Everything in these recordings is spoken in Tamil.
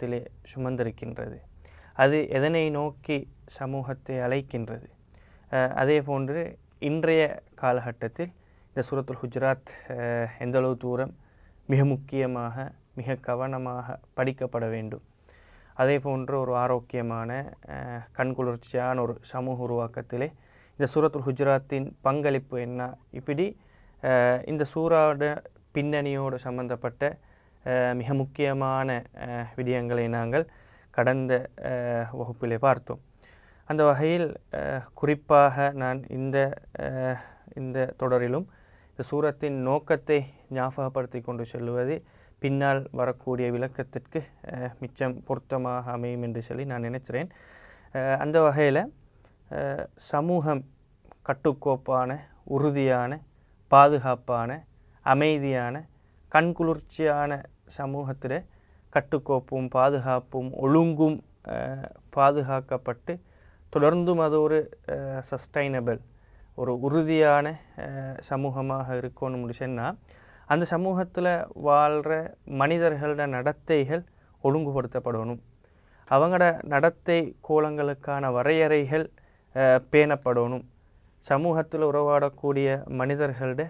சமூகத்திலே சுமந்திருக்கின்றது அது எதனை நோக்கி சமூகத்தை அழைக்கின்றது அதே போன்று இன்றைய காலகட்டத்தில் இந்த சூரத்துல் ஹுஜராத் எந்தளவு தூரம் மிக முக்கியமாக மிக கவனமாக படிக்கப்பட வேண்டும் அதே போன்று ஒரு ஆரோக்கியமான கண்குளிர்ச்சியான ஒரு சமூக உருவாக்கத்திலே இந்த சூரத்துல் ஹுஜராத்தின் பங்களிப்பு என்ன இப்படி இந்த சூறாவோட பின்னணியோடு சம்மந்தப்பட்ட மிக முக்கியமான விடயங்களை நாங்கள் கடந்த வகுப்பிலே பார்த்தோம் அந்த வகையில் குறிப்பாக நான் இந்த இந்த தொடரிலும் இந்த சூரத்தின் நோக்கத்தை ஞாபகப்படுத்தி கொண்டு செல்வது பின்னால் வரக்கூடிய விளக்கத்திற்கு மிச்சம் பொருத்தமாக அமையும் என்று சொல்லி நான் நினைச்சிறேன் அந்த வகையில் சமூகம் கட்டுக்கோப்பான உறுதியான பாதுகாப்பான அமைதியான கண்குளிர்ச்சியான சமூகத்தில் கட்டுக்கோப்பும் பாதுகாப்பும் ஒழுங்கும் பாதுகாக்கப்பட்டு தொடர்ந்தும் அது ஒரு சஸ்டைனபிள் ஒரு உறுதியான சமூகமாக இருக்கும்னு முடிச்சுன்னா அந்த சமூகத்தில் வாழ்கிற மனிதர்களோட நடத்தைகள் ஒழுங்குபடுத்தப்படணும் அவங்களோட நடத்தை கோலங்களுக்கான வரையறைகள் பேணப்படணும் சமூகத்தில் உறவாடக்கூடிய மனிதர்களோட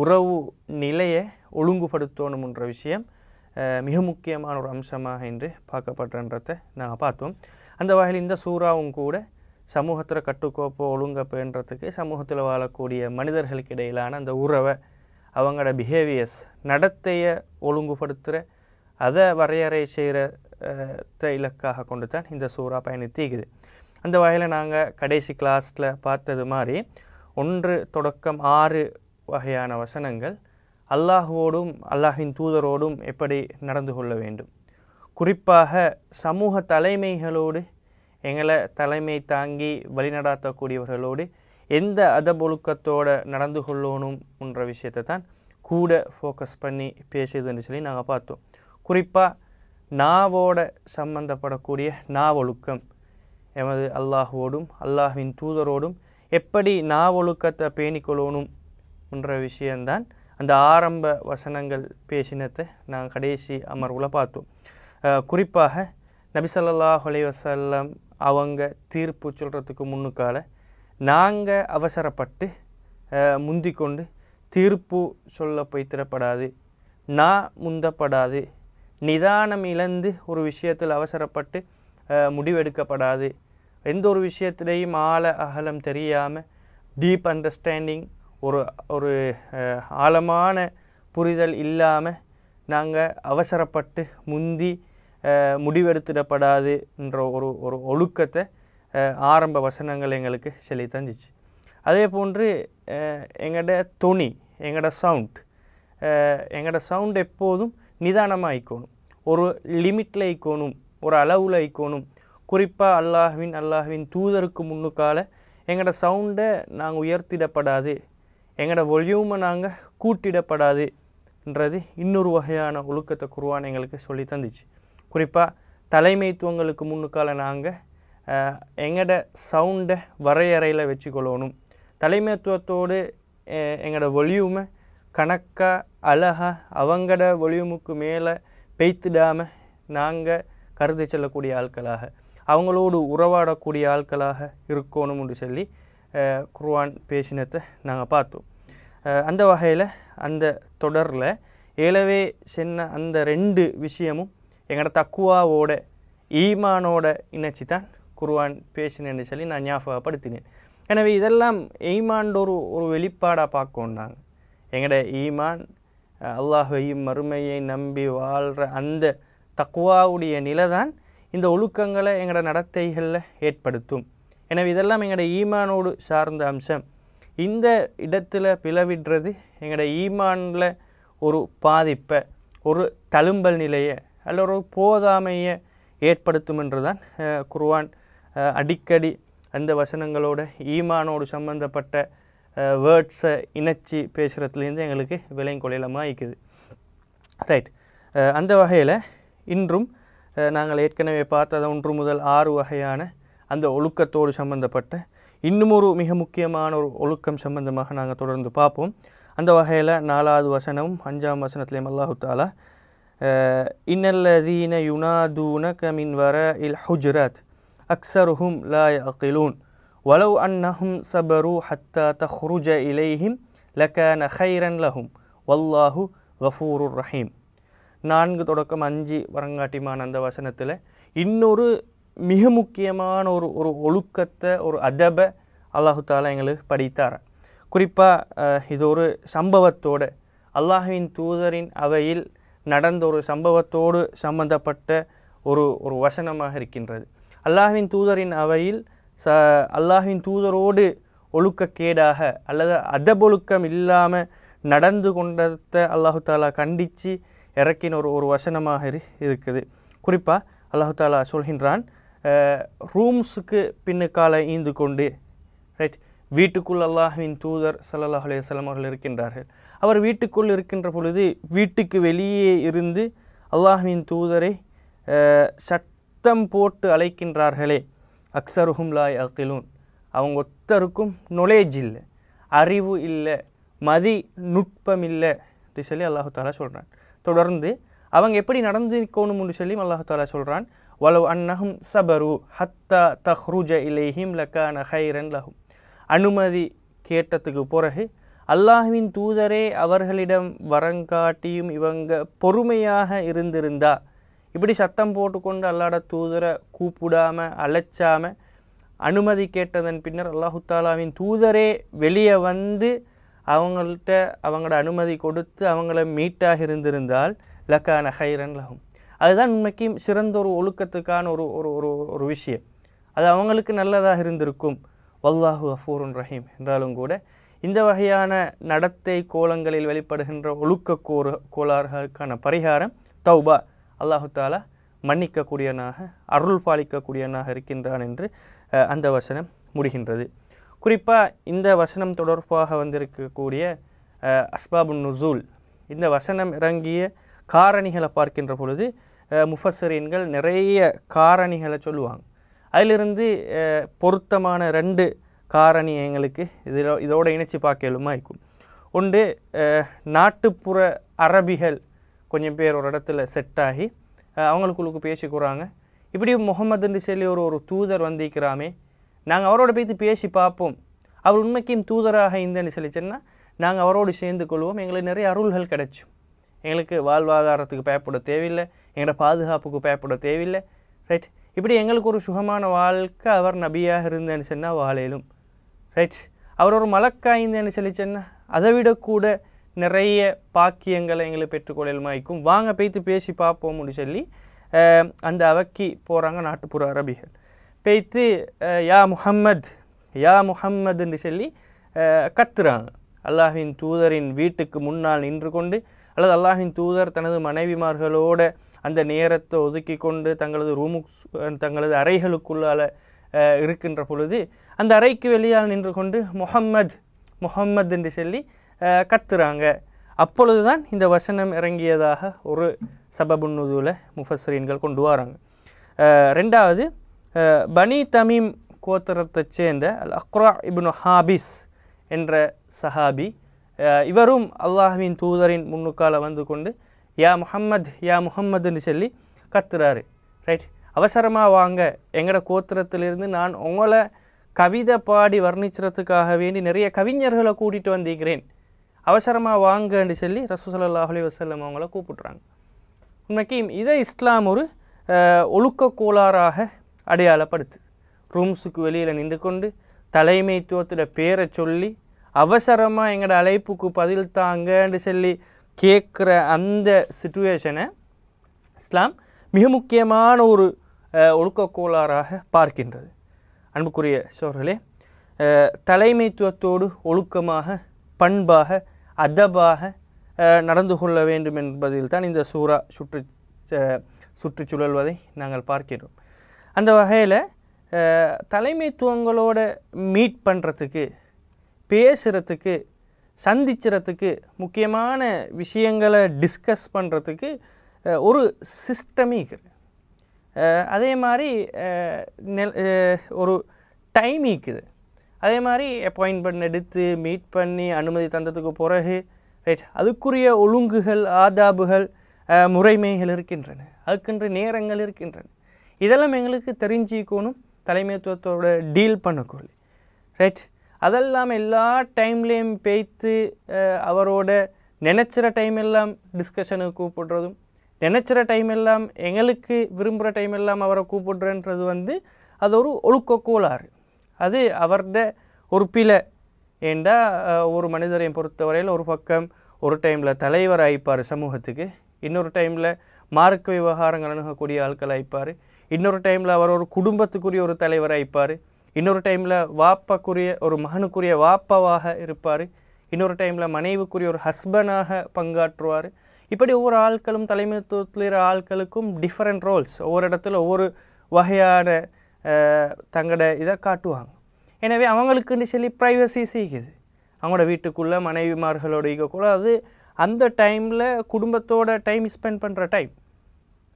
உறவு நிலையை என்ற விஷயம் மிக முக்கியமான ஒரு அம்சமாக இன்று பார்க்கப்படுறன்றதை நாங்கள் பார்த்தோம் அந்த வகையில் இந்த சூறாவும் கூட சமூகத்தில் கட்டுக்கோப்பு ஒழுங்கப்புன்றதுக்கு சமூகத்தில் வாழக்கூடிய மனிதர்களுக்கு இடையிலான அந்த உறவை அவங்களோட பிஹேவியர்ஸ் நடத்தையை ஒழுங்குபடுத்துகிற அதை வரையறை செய்கிற இலக்காக கொண்டு தான் இந்த சூறா பயணித்தீக்குது அந்த வகையில் நாங்கள் கடைசி கிளாஸில் பார்த்தது மாதிரி ஒன்று தொடக்கம் ஆறு வகையான வசனங்கள் அல்லாஹுவோடும் அல்லாஹின் தூதரோடும் எப்படி நடந்து கொள்ள வேண்டும் குறிப்பாக சமூக தலைமைகளோடு எங்களை தலைமை தாங்கி வழிநடாத்தக்கூடியவர்களோடு எந்த அதபொழுக்கத்தோடு நடந்து கொள்ளணும்ன்ற விஷயத்தை தான் கூட ஃபோக்கஸ் பண்ணி பேசியதுன்னு சொல்லி நாங்கள் பார்த்தோம் குறிப்பாக நாவோட சம்பந்தப்படக்கூடிய நாவொழுக்கம் எமது அல்லாஹுவோடும் அல்லாஹின் தூதரோடும் எப்படி நாவொழுக்கத்தை பேணிக்கொள்ளணும் என்ற விஷயந்தான் அந்த ஆரம்ப வசனங்கள் பேசினத்தை நாங்கள் கடைசி அமர்வில் பார்த்தோம் குறிப்பாக நபிசல்லா அலி வசல்லம் அவங்க தீர்ப்பு சொல்கிறதுக்கு முன்னுக்கால நாங்கள் அவசரப்பட்டு முந்திக்கொண்டு தீர்ப்பு சொல்ல போய்த்திடப்படாது நான் முந்தப்படாது நிதானம் இழந்து ஒரு விஷயத்தில் அவசரப்பட்டு முடிவெடுக்கப்படாது எந்த ஒரு விஷயத்திலையும் ஆழ அகலம் தெரியாமல் டீப் அண்டர்ஸ்டாண்டிங் ஒரு ஒரு ஆழமான புரிதல் இல்லாமல் நாங்கள் அவசரப்பட்டு முந்தி முடிவெடுத்துடப்படாதுன்ற ஒரு ஒரு ஒழுக்கத்தை ஆரம்ப வசனங்கள் எங்களுக்கு சொல்லி தந்துச்சு அதே போன்று எங்களோட தொனி எங்களோட சவுண்ட் எங்களோட சவுண்ட் எப்போதும் நிதானமாக இக்கணும் ஒரு லிமிட்டில் இக்கணும் ஒரு அளவில் இக்கணும் குறிப்பாக அல்லாஹ்வின் அல்லாஹ்வின் தூதருக்கு முன்னுக்கால எங்களோட சவுண்டை நாங்கள் உயர்த்திடப்படாது எங்களோட ஒல்யூமை நாங்கள் கூட்டிடப்படாதுன்றது இன்னொரு வகையான ஒழுக்கத்தை குருவான் எங்களுக்கு சொல்லி தந்துச்சு குறிப்பாக தலைமைத்துவங்களுக்கு முன்னுக்கால நாங்கள் எங்களோட சவுண்டை வரையறையில் வச்சுக்கொள்ளணும் தலைமைத்துவத்தோடு எங்களோட ஒல்யூமை கணக்காக அழகாக அவங்களோட ஒல்யூமுக்கு மேலே பெய்த்துடாமல் நாங்கள் கருதி செல்லக்கூடிய ஆட்களாக அவங்களோடு உறவாடக்கூடிய ஆட்களாக இருக்கணும் என்று சொல்லி குருவான் பேசினத்தை நாங்கள் பார்த்தோம் அந்த வகையில் அந்த தொடரில் ஏலவே சென்ன அந்த ரெண்டு விஷயமும் எங்களோட தக்குவாவோட ஈமானோட இணைச்சி தான் குர்வான் பேசினேன்னு சொல்லி நான் ஞாபகப்படுத்தினேன் எனவே இதெல்லாம் ஈமான் ஒரு ஒரு வெளிப்பாடாக பார்க்கோண்டாங்க எங்களோட ஈமான் அல்லாஹையும் மறுமையை நம்பி வாழ்கிற அந்த தக்குவாவுடைய நிலை தான் இந்த ஒழுக்கங்களை எங்களோட நடத்தைகளில் ஏற்படுத்தும் எனவே இதெல்லாம் எங்களோட ஈமானோடு சார்ந்த அம்சம் இந்த இடத்தில் பிளவிடுறது எங்களோட ஈமானில் ஒரு பாதிப்பை ஒரு தழும்பல் நிலையை அல்ல ஒரு போதாமையை ஏற்படுத்தும் என்று தான் குர்வான் அடிக்கடி அந்த வசனங்களோட ஈமானோடு சம்பந்தப்பட்ட வேர்ட்ஸை இணைச்சி பேசுகிறதுலேருந்து எங்களுக்கு விலைங்கொலையிலமாக இருக்குது ரைட் அந்த வகையில் இன்றும் நாங்கள் ஏற்கனவே பார்த்ததை ஒன்று முதல் ஆறு வகையான அந்த ஒழுக்கத்தோடு சம்பந்தப்பட்ட இன்னும் ஒரு மிக முக்கியமான ஒரு ஒழுக்கம் சம்பந்தமாக நாங்கள் தொடர்ந்து பார்ப்போம் அந்த வகையில் நாலாவது வசனமும் அஞ்சாம் வசனத்துலேயும் அல்லாஹு தாலா இன்னல்லதீன யுனாதூன கமின் வர இல் ஹுஜ்ரத் அக்சருஹும் லா அகிலூன் வலவ் அன்னஹும் சபரு ஹத்தா தஹ்ருஜ இலைஹிம் லக நஹைரன் லஹும் வல்லாஹு கஃபூரு ரஹீம் நான்கு தொடக்கம் அஞ்சு வரங்காட்டிமான அந்த வசனத்தில் இன்னொரு மிக முக்கியமான ஒரு ஒரு ஒழுக்கத்தை ஒரு அதபை தாலா எங்களுக்கு படித்தார் குறிப்பாக இது ஒரு சம்பவத்தோடு அல்லாஹுவின் தூதரின் அவையில் நடந்த ஒரு சம்பவத்தோடு சம்பந்தப்பட்ட ஒரு ஒரு வசனமாக இருக்கின்றது அல்லாஹுவின் தூதரின் அவையில் ச அல்லாஹுவின் தூதரோடு ஒழுக்கக்கேடாக அல்லது அதபொழுக்கம் இல்லாமல் நடந்து கொண்டதை அல்லாஹு தாலா கண்டித்து இறக்கின ஒரு ஒரு வசனமாக இருக்குது குறிப்பாக அல்லாஹு தாலா சொல்கின்றான் ரூம்ஸுக்கு பின்னுக்கால ஈந்து கொண்டு ரைட் வீட்டுக்குள் அல்லாஹின் தூதர் சல்லாஹ் அலையம் அவர்கள் இருக்கின்றார்கள் அவர் வீட்டுக்குள் இருக்கின்ற பொழுது வீட்டுக்கு வெளியே இருந்து அல்லாஹுவின் தூதரை சத்தம் போட்டு அழைக்கின்றார்களே அக்சருகும் லாய் அகிலூன் அவங்க ஒத்தருக்கும் நொலேஜ் இல்லை அறிவு இல்லை மதி நுட்பம் இல்லை அப்படி சொல்லி அல்லாஹு தாலா சொல்கிறான் தொடர்ந்து அவங்க எப்படி நடந்து நடந்துக்கணும்னு சொல்லி அல்லாஹு தாலா சொல்கிறான் வலவ் அன்னஹும் சபரு ஹத்தா தஹ்ருஜ இலேஹிம் லக்கான ஹைரன் லஹும் அனுமதி கேட்டதுக்கு பிறகு அல்லாஹுவின் தூதரே அவர்களிடம் வரங்காட்டியும் இவங்க பொறுமையாக இருந்திருந்தா இப்படி சத்தம் போட்டுக்கொண்டு அல்லாட தூதரை கூப்பிடாமல் அழைச்சாமல் அனுமதி கேட்டதன் பின்னர் அல்லாஹு தாலாவின் தூதரே வெளியே வந்து அவங்கள்ட்ட அவங்களோட அனுமதி கொடுத்து அவங்கள மீட்டாக இருந்திருந்தால் லக்கான ஹைரன் லகும் அதுதான் உண்மைக்கும் சிறந்த ஒரு ஒழுக்கத்துக்கான ஒரு ஒரு ஒரு ஒரு விஷயம் அது அவங்களுக்கு நல்லதாக இருந்திருக்கும் வல்லாஹு அஃபூருன் ரஹீம் என்றாலும் கூட இந்த வகையான நடத்தை கோலங்களில் வெளிப்படுகின்ற ஒழுக்க கோளாறுகளுக்கான பரிகாரம் தௌபா அல்லாஹு தாலா மன்னிக்கக்கூடியனாக அருள் பாலிக்கக்கூடியனாக இருக்கின்றான் என்று அந்த வசனம் முடிகின்றது குறிப்பாக இந்த வசனம் தொடர்பாக வந்திருக்கக்கூடிய அஸ்பாபு நுசூல் இந்த வசனம் இறங்கிய காரணிகளை பார்க்கின்ற பொழுது முஃபசரீன்கள் நிறைய காரணிகளை சொல்லுவாங்க அதிலிருந்து பொருத்தமான ரெண்டு காரணி எங்களுக்கு இதில் இதோட இணைச்சி பார்க்கலுமா இருக்கும் ஒன்று நாட்டுப்புற அரபிகள் கொஞ்சம் பேர் ஒரு இடத்துல செட் ஆகி அவங்களுக்குள்ளுக்கு பேசிக்கிறாங்க இப்படி முகமது சொல்லி ஒரு ஒரு தூதர் வந்திருக்கிறாமே நாங்கள் அவரோட பேத்து பேசி பார்ப்போம் அவர் உண்மைக்கும் தூதராக இந்தன்னு சொல்லிச்சேன்னா நாங்கள் அவரோடு சேர்ந்து கொள்வோம் எங்களுக்கு நிறைய அருள்கள் கிடைச்சும் எங்களுக்கு வாழ்வாதாரத்துக்கு பயப்பட தேவையில்லை எங்களோட பாதுகாப்புக்கு பயப்பட தேவையில்லை ரைட் இப்படி எங்களுக்கு ஒரு சுகமான வாழ்க்கை அவர் நபியாக இருந்தேன்னு சொன்னால் வாழையிலும் ரைட் அவர் ஒரு மலக்காய்ந்தேன்னு சொல்லி சொன்னால் அதை விட கூட நிறைய பாக்கியங்களை எங்களை பெற்றுக்கொள்ளலுமாய்க்கும் வாங்க பேய்த்து பேசி பார்ப்போம்னு சொல்லி அந்த அவக்கி போகிறாங்க நாட்டுப்புற அரபிகள் பேய்த்து யா முஹம்மத் யா முஹம்மதுன்னு சொல்லி கத்துறாங்க அல்லாஹின் தூதரின் வீட்டுக்கு முன்னால் நின்று கொண்டு அல்லது அல்லாஹின் தூதர் தனது மனைவிமார்களோட அந்த நேரத்தை ஒதுக்கி கொண்டு தங்களது ரூமுக்கு தங்களது அறைகளுக்குள்ளால் இருக்கின்ற பொழுது அந்த அறைக்கு வெளியால் நின்று கொண்டு முகம்மது முகம்மது என்று சொல்லி கத்துறாங்க அப்பொழுதுதான் இந்த வசனம் இறங்கியதாக ஒரு சபபுன்னுதுவில் முஃபஸ்ரீன்கள் கொண்டு வராங்க ரெண்டாவது பனி தமீம் கோத்திரத்தை சேர்ந்த அல் அக்ரா இப்னு ஹாபிஸ் என்ற சஹாபி இவரும் அல்லாஹுவின் தூதரின் முன்னுக்கால வந்து கொண்டு யா முஹம்மத் யா முஹம்மதுன்னு சொல்லி கத்துறாரு ரைட் அவசரமாக வாங்க எங்களோட கோத்திரத்திலிருந்து நான் உங்களை கவிதை பாடி வர்ணிச்சுறதுக்காக வேண்டி நிறைய கவிஞர்களை கூட்டிகிட்டு வந்திருக்கிறேன் அவசரமாக வாங்கன்னு சொல்லி ரசூசல்லா அலி வசல்லம் அவங்கள கூப்பிட்றாங்க உண்மைக்கு இதை இஸ்லாம் ஒரு ஒழுக்க கோளாறாக அடையாளப்படுத்து ரூம்ஸுக்கு வெளியில் நின்று கொண்டு தலைமைத்துவத்தில் பேரை சொல்லி அவசரமாக எங்களோட அழைப்புக்கு பதில் தாங்கன்னு சொல்லி கேட்குற அந்த சுச்சுவேஷனை இஸ்லாம் மிக முக்கியமான ஒரு ஒழுக்கக்கோளாறாக பார்க்கின்றது அன்புக்குரிய சோர்களே தலைமைத்துவத்தோடு ஒழுக்கமாக பண்பாக அதபாக நடந்து கொள்ள வேண்டும் என்பதில் தான் இந்த சூறா சுற்று சுற்றுச்சூழல்வதை நாங்கள் பார்க்கின்றோம் அந்த வகையில் தலைமைத்துவங்களோட மீட் பண்ணுறதுக்கு பேசுகிறதுக்கு சந்திச்சுறதுக்கு முக்கியமான விஷயங்களை டிஸ்கஸ் பண்ணுறதுக்கு ஒரு சிஸ்டமே இருக்குது அதே மாதிரி நெல் ஒரு டைம் இருக்குது அதே மாதிரி அப்பாயின்மெண்ட் எடுத்து மீட் பண்ணி அனுமதி தந்ததுக்கு பிறகு ரைட் அதுக்குரிய ஒழுங்குகள் ஆதாபுகள் முறைமைகள் இருக்கின்றன அதுக்குன்ற நேரங்கள் இருக்கின்றன இதெல்லாம் எங்களுக்கு தெரிஞ்சுக்கணும் தலைமைத்துவத்தோட டீல் பண்ணக்கூட ரைட் அதெல்லாம் எல்லா டைம்லேயும் பேய்த்து அவரோட நினச்சிற டைம் எல்லாம் டிஸ்கஷனுக்கு கூப்பிடுறதும் நினச்சிற டைம் எல்லாம் எங்களுக்கு விரும்புகிற டைம் எல்லாம் அவரை கூப்பிடுறேன்றது வந்து அது ஒரு ஒழுக்க கோளாறு அது அவர்ட ஒரு பிழை ஏண்டா ஒரு மனிதரையும் பொறுத்தவரையில் ஒரு பக்கம் ஒரு டைமில் தலைவர் ஆயிப்பார் சமூகத்துக்கு இன்னொரு டைமில் மார்க்க விவகாரங்கள் அணுகக்கூடிய ஆட்கள் ஆயிப்பார் இன்னொரு டைமில் அவர் ஒரு குடும்பத்துக்குரிய ஒரு தலைவர் ஆயிப்பார் இன்னொரு டைமில் வாப்பாக்குரிய ஒரு மகனுக்குரிய வாப்பாவாக இருப்பார் இன்னொரு டைமில் மனைவுக்குரிய ஒரு ஹஸ்பண்டாக பங்காற்றுவார் இப்படி ஒவ்வொரு ஆட்களும் தலைமைத்துவத்தில் இருக்கிற ஆட்களுக்கும் டிஃப்ரெண்ட் ரோல்ஸ் ஒவ்வொரு இடத்துல ஒவ்வொரு வகையான தங்களோட இதை காட்டுவாங்க எனவே அவங்களுக்குன்னு சொல்லி ப்ரைவசி செய்யுது அவங்களோட வீட்டுக்குள்ளே மனைவிமார்களோட கூட அது அந்த டைமில் குடும்பத்தோட டைம் ஸ்பெண்ட் பண்ணுற டைம்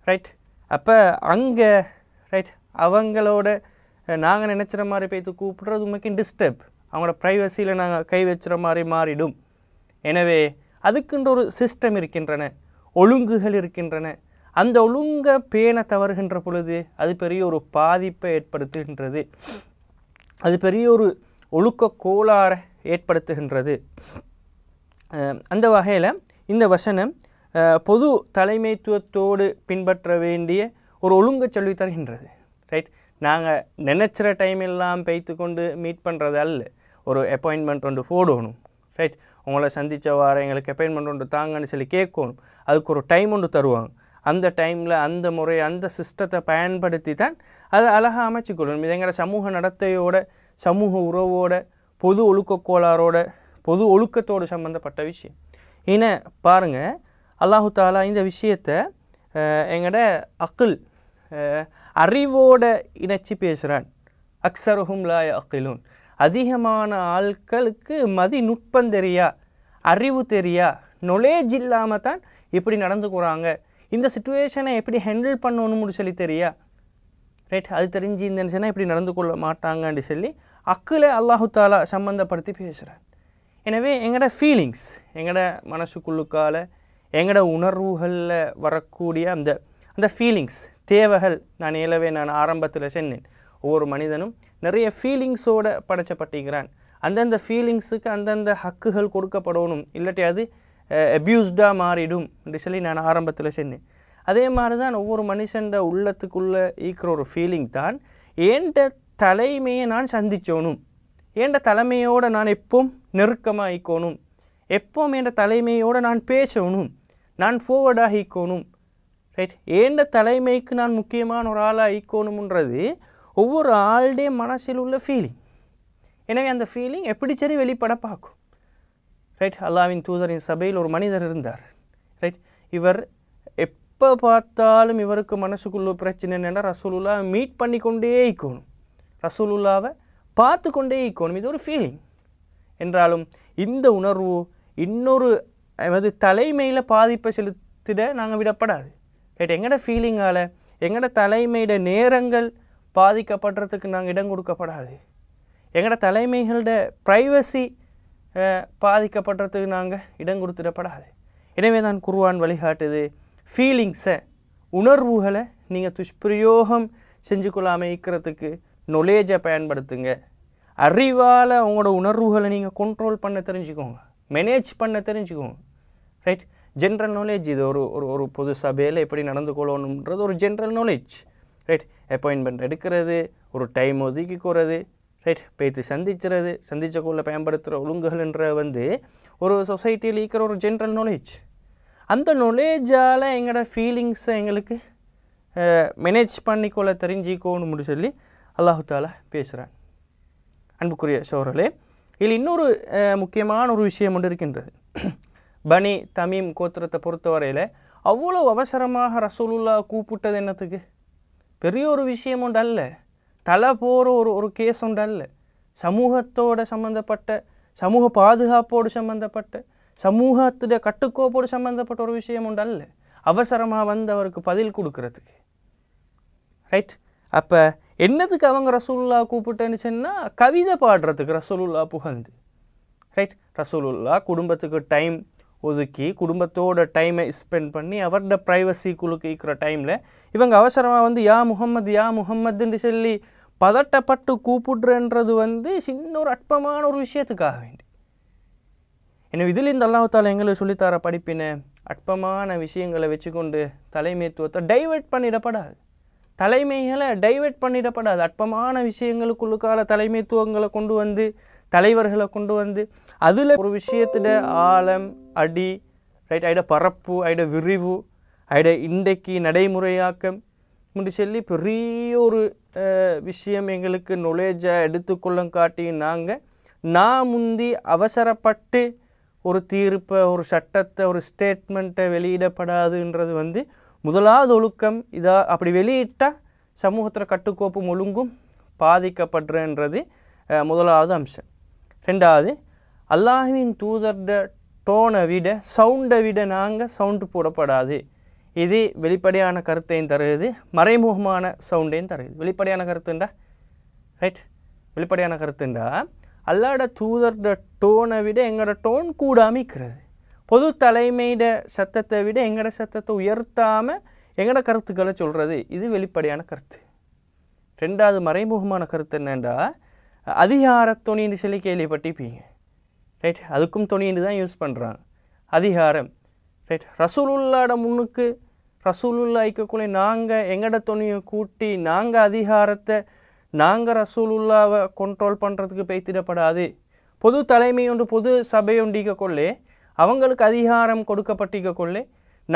ரைட் அப்போ அங்கே ரைட் அவங்களோட நாங்கள் நினச்சிற மாதிரி பேத்து கூப்பிட்றது உண்மைக்கும் டிஸ்டர்ப் அவங்களோட ப்ரைவசியில் நாங்கள் கை வச்சுற மாதிரி மாறிடும் எனவே அதுக்குன்ற ஒரு சிஸ்டம் இருக்கின்றன ஒழுங்குகள் இருக்கின்றன அந்த ஒழுங்கை பேண தவறுகின்ற பொழுது அது பெரிய ஒரு பாதிப்பை ஏற்படுத்துகின்றது அது பெரிய ஒரு ஒழுக்க கோளாறை ஏற்படுத்துகின்றது அந்த வகையில் இந்த வசனம் பொது தலைமைத்துவத்தோடு பின்பற்ற வேண்டிய ஒரு ஒழுங்கு சொல்லி தருகின்றது ரைட் நாங்கள் நினச்சிற டைம் எல்லாம் பெய்த்து கொண்டு மீட் பண்ணுறது அல்ல ஒரு அப்பாயின்மெண்ட் ஒன்று போடணும் ரைட் உங்களை சந்தித்த வாரம் எங்களுக்கு அப்பாயின்மெண்ட் ஒன்று தாங்கன்னு சொல்லி கேட்கணும் அதுக்கு ஒரு டைம் ஒன்று தருவாங்க அந்த டைமில் அந்த முறை அந்த சிஸ்டத்தை பயன்படுத்தி தான் அதை அழகாக அமைச்சிக்கொள்ளணும் இது எங்களோட சமூக நடத்தையோட சமூக உறவோட பொது ஒழுக்க கோளாறோட பொது ஒழுக்கத்தோடு சம்மந்தப்பட்ட விஷயம் ஏன்னா பாருங்கள் அல்லாஹு தாலா இந்த விஷயத்தை எங்களோட அக்குல் அறிவோட இணைச்சி பேசுகிறான் அக்சரஹும் லாய அக்கிலூன் அதிகமான ஆட்களுக்கு மதி நுட்பம் தெரியா அறிவு தெரியா நொலேஜ் இல்லாமல் தான் எப்படி நடந்துக்கிறாங்க இந்த சுச்சுவேஷனை எப்படி ஹேண்டில் பண்ணணும்னு சொல்லி தெரியா ரைட் அது தெரிஞ்சு இந்த நினச்சுனா இப்படி நடந்து கொள்ள மாட்டாங்கன்னு சொல்லி அக்கில் அல்லாஹு தாலா சம்மந்தப்படுத்தி பேசுகிறேன் எனவே எங்களோட ஃபீலிங்ஸ் எங்களோட மனசுக்குள்ளுக்கால எங்களோட உணர்வுகளில் வரக்கூடிய அந்த அந்த ஃபீலிங்ஸ் தேவைகள் நான் இயலவே நான் ஆரம்பத்தில் சென்னேன் ஒவ்வொரு மனிதனும் நிறைய ஃபீலிங்ஸோடு படைச்சப்பட்டிருக்கிறான் அந்தந்த ஃபீலிங்ஸுக்கு அந்தந்த ஹக்குகள் கொடுக்கப்படணும் இல்லாட்டி அது அப்யூஸ்டாக மாறிடும் என்று சொல்லி நான் ஆரம்பத்தில் சென்னேன் அதே மாதிரி தான் ஒவ்வொரு மனுஷன்ட உள்ளத்துக்குள்ளே ஈக்கிற ஒரு ஃபீலிங் தான் ஏண்ட தலைமையை நான் சந்திச்சோணும் ஏண்ட தலைமையோடு நான் எப்போவும் நெருக்கமாக ஆகிக்கோணும் எப்போவும் என்ற தலைமையோடு நான் பேசணும் நான் ஃபோர்வர்டாக ஈக்கணும் ரைட் ஏண்ட தலைமைக்கு நான் முக்கியமான ஒரு ஆளாக ஈக்கணும்ன்றது ஒவ்வொரு ஆளுடைய மனசில் உள்ள ஃபீலிங் எனவே அந்த ஃபீலிங் எப்படி சரி வெளிப்பட பார்க்கும் ரைட் அல்லாவின் தூதரின் சபையில் ஒரு மனிதர் இருந்தார் ரைட் இவர் எப்போ பார்த்தாலும் இவருக்கு மனசுக்குள்ள பிரச்சனை என்னென்னா ரசூலுல்லாவை மீட் பண்ணி கொண்டே ஈக்கணும் ரசூலுல்லாவை பார்த்து கொண்டே ஈக்கணும் இது ஒரு ஃபீலிங் என்றாலும் இந்த உணர்வு இன்னொரு எமது தலைமையில் பாதிப்பை செலுத்திட நாங்கள் விடப்படாது ரைட் எங்களோட ஃபீலிங்கால் எங்களோட தலைமையிட நேரங்கள் பாதிக்கப்படுறதுக்கு நாங்கள் இடம் கொடுக்கப்படாது எங்களோட தலைமைகளோட ப்ரைவசி பாதிக்கப்படுறதுக்கு நாங்கள் இடம் கொடுத்துடப்படாது எனவே தான் குருவான் வழிகாட்டுது ஃபீலிங்ஸை உணர்வுகளை நீங்கள் துஷ்பிரயோகம் செஞ்சு அமைக்கிறதுக்கு நொலேஜை பயன்படுத்துங்க அறிவால் உங்களோட உணர்வுகளை நீங்கள் கண்ட்ரோல் பண்ண தெரிஞ்சுக்கோங்க மேனேஜ் பண்ண தெரிஞ்சுக்கோங்க ரைட் ஜென்ரல் நாலேஜ் இது ஒரு ஒரு ஒரு பொது சபையில் எப்படி நடந்து கொள்ளணுன்றது ஒரு ஜென்ரல் நாலேஜ் ரைட் அப்பாயின்மெண்ட் எடுக்கிறது ஒரு டைம் கூறது ரைட் பேத்து சந்திச்சுறது சந்திச்சக்குள்ளே பயன்படுத்துகிற என்ற வந்து ஒரு சொசைட்டியில் இருக்கிற ஒரு ஜென்ரல் நாலேஜ் அந்த நாலேஜால் எங்களோட ஃபீலிங்ஸை எங்களுக்கு மேனேஜ் பண்ணிக்கொள்ள தெரிஞ்சிக்கோன்னு சொல்லி அல்லாஹுத்தாலா பேசுகிறான் அன்புக்குரிய சோழர்களே இதில் இன்னொரு முக்கியமான ஒரு விஷயம் ஒன்று இருக்கின்றது பனி தமீம் கோத்திரத்தை பொறுத்தவரையில் அவ்வளோ அவசரமாக ரசூலுல்லா கூப்பிட்டது என்னத்துக்கு பெரிய ஒரு விஷயம் உண்டு அல்ல தலை போகிற ஒரு ஒரு கேஸ் உண்டு அல்ல சமூகத்தோட சம்மந்தப்பட்ட சமூக பாதுகாப்போடு சம்மந்தப்பட்ட சமூகத்துடைய கட்டுக்கோப்போடு சம்மந்தப்பட்ட ஒரு விஷயம் உண்டு அல்ல அவசரமாக வந்து அவருக்கு பதில் கொடுக்கறதுக்கு ரைட் அப்போ என்னத்துக்கு அவங்க ரசூலுல்லா கூப்பிட்டேன்னு சொன்னால் கவிதை பாடுறதுக்கு ரசூலுல்லா புகழ்ந்து ரைட் ரசூலுல்லா குடும்பத்துக்கு டைம் ஒதுக்கி குடும்பத்தோட டைமை ஸ்பெண்ட் பண்ணி அவரோட பிரைவசி இருக்கிற டைமில் இவங்க அவசரமாக வந்து யா முகம்மது யா முகம்மதுன்னு சொல்லி பதட்டப்பட்டு கூப்பிடுறன்றது வந்து சின்ன ஒரு அற்பமான ஒரு விஷயத்துக்காக வேண்டி எனவே இதில் இந்த அல்லாஹால எங்களுக்கு சொல்லித்தர படிப்பின அற்பமான விஷயங்களை வச்சுக்கொண்டு தலைமைத்துவத்தை டைவெர்ட் பண்ணிடப்படாது தலைமைகளை டைவெர்ட் பண்ணிடப்படாது அற்பமான விஷயங்களுக்குள்ளுக்கால தலைமைத்துவங்களை கொண்டு வந்து தலைவர்களை கொண்டு வந்து அதில் ஒரு விஷயத்தில் ஆழம் அடி ரைட் அயிட பரப்பு அயிட விரிவு அயிட இன்றைக்கு நடைமுறையாக்கம் முடி சொல்லி பெரிய ஒரு விஷயம் எங்களுக்கு நொலேஜை எடுத்துக்கொள்ளும் காட்டி நாங்கள் நான் முந்தி அவசரப்பட்டு ஒரு தீர்ப்பை ஒரு சட்டத்தை ஒரு ஸ்டேட்மெண்ட்டை வெளியிடப்படாதுன்றது வந்து முதலாவது ஒழுக்கம் இதாக அப்படி வெளியிட்டால் சமூகத்தில் கட்டுக்கோப்பும் ஒழுங்கும் பாதிக்கப்படுறேன்றது முதலாவது அம்சம் ரெண்டாவது அல்லாஹுவின் தூதர்ட டோனை விட சவுண்டை விட நாங்கள் சவுண்டு போடப்படாது இது வெளிப்படையான கருத்தையும் தருது மறைமுகமான சவுண்டையும் தருது வெளிப்படையான கருத்துண்டா ரைட் வெளிப்படையான கருத்துண்டா அல்லாட தூதர்ட டோனை விட எங்களோட டோன் கூடாமிக்கிறது பொது தலைமையிட சத்தத்தை விட எங்களோட சத்தத்தை உயர்த்தாமல் எங்களோட கருத்துக்களை சொல்கிறது இது வெளிப்படையான கருத்து ரெண்டாவது மறைமுகமான கருத்து என்னென்றா அதிகாரத்துணின்னு சொல்லி கேள்விப்பட்டிருப்பீங்க ரைட் அதுக்கும் துணின்னு தான் யூஸ் பண்ணுறான் அதிகாரம் ரைட் ரசூலுல்லாட முன்னுக்கு ரசூலுல்லா ஐக்கக்குள்ளே நாங்கள் எங்கட துணியை கூட்டி நாங்கள் அதிகாரத்தை நாங்கள் ரசூலுல்லாவை கண்ட்ரோல் பண்ணுறதுக்கு பேத்திடப்படாது பொது தலைமை ஒன்று பொது சபையொண்டிக்க கொள்ளே அவங்களுக்கு அதிகாரம் கொடுக்கப்பட்டிக்க கொள்ளே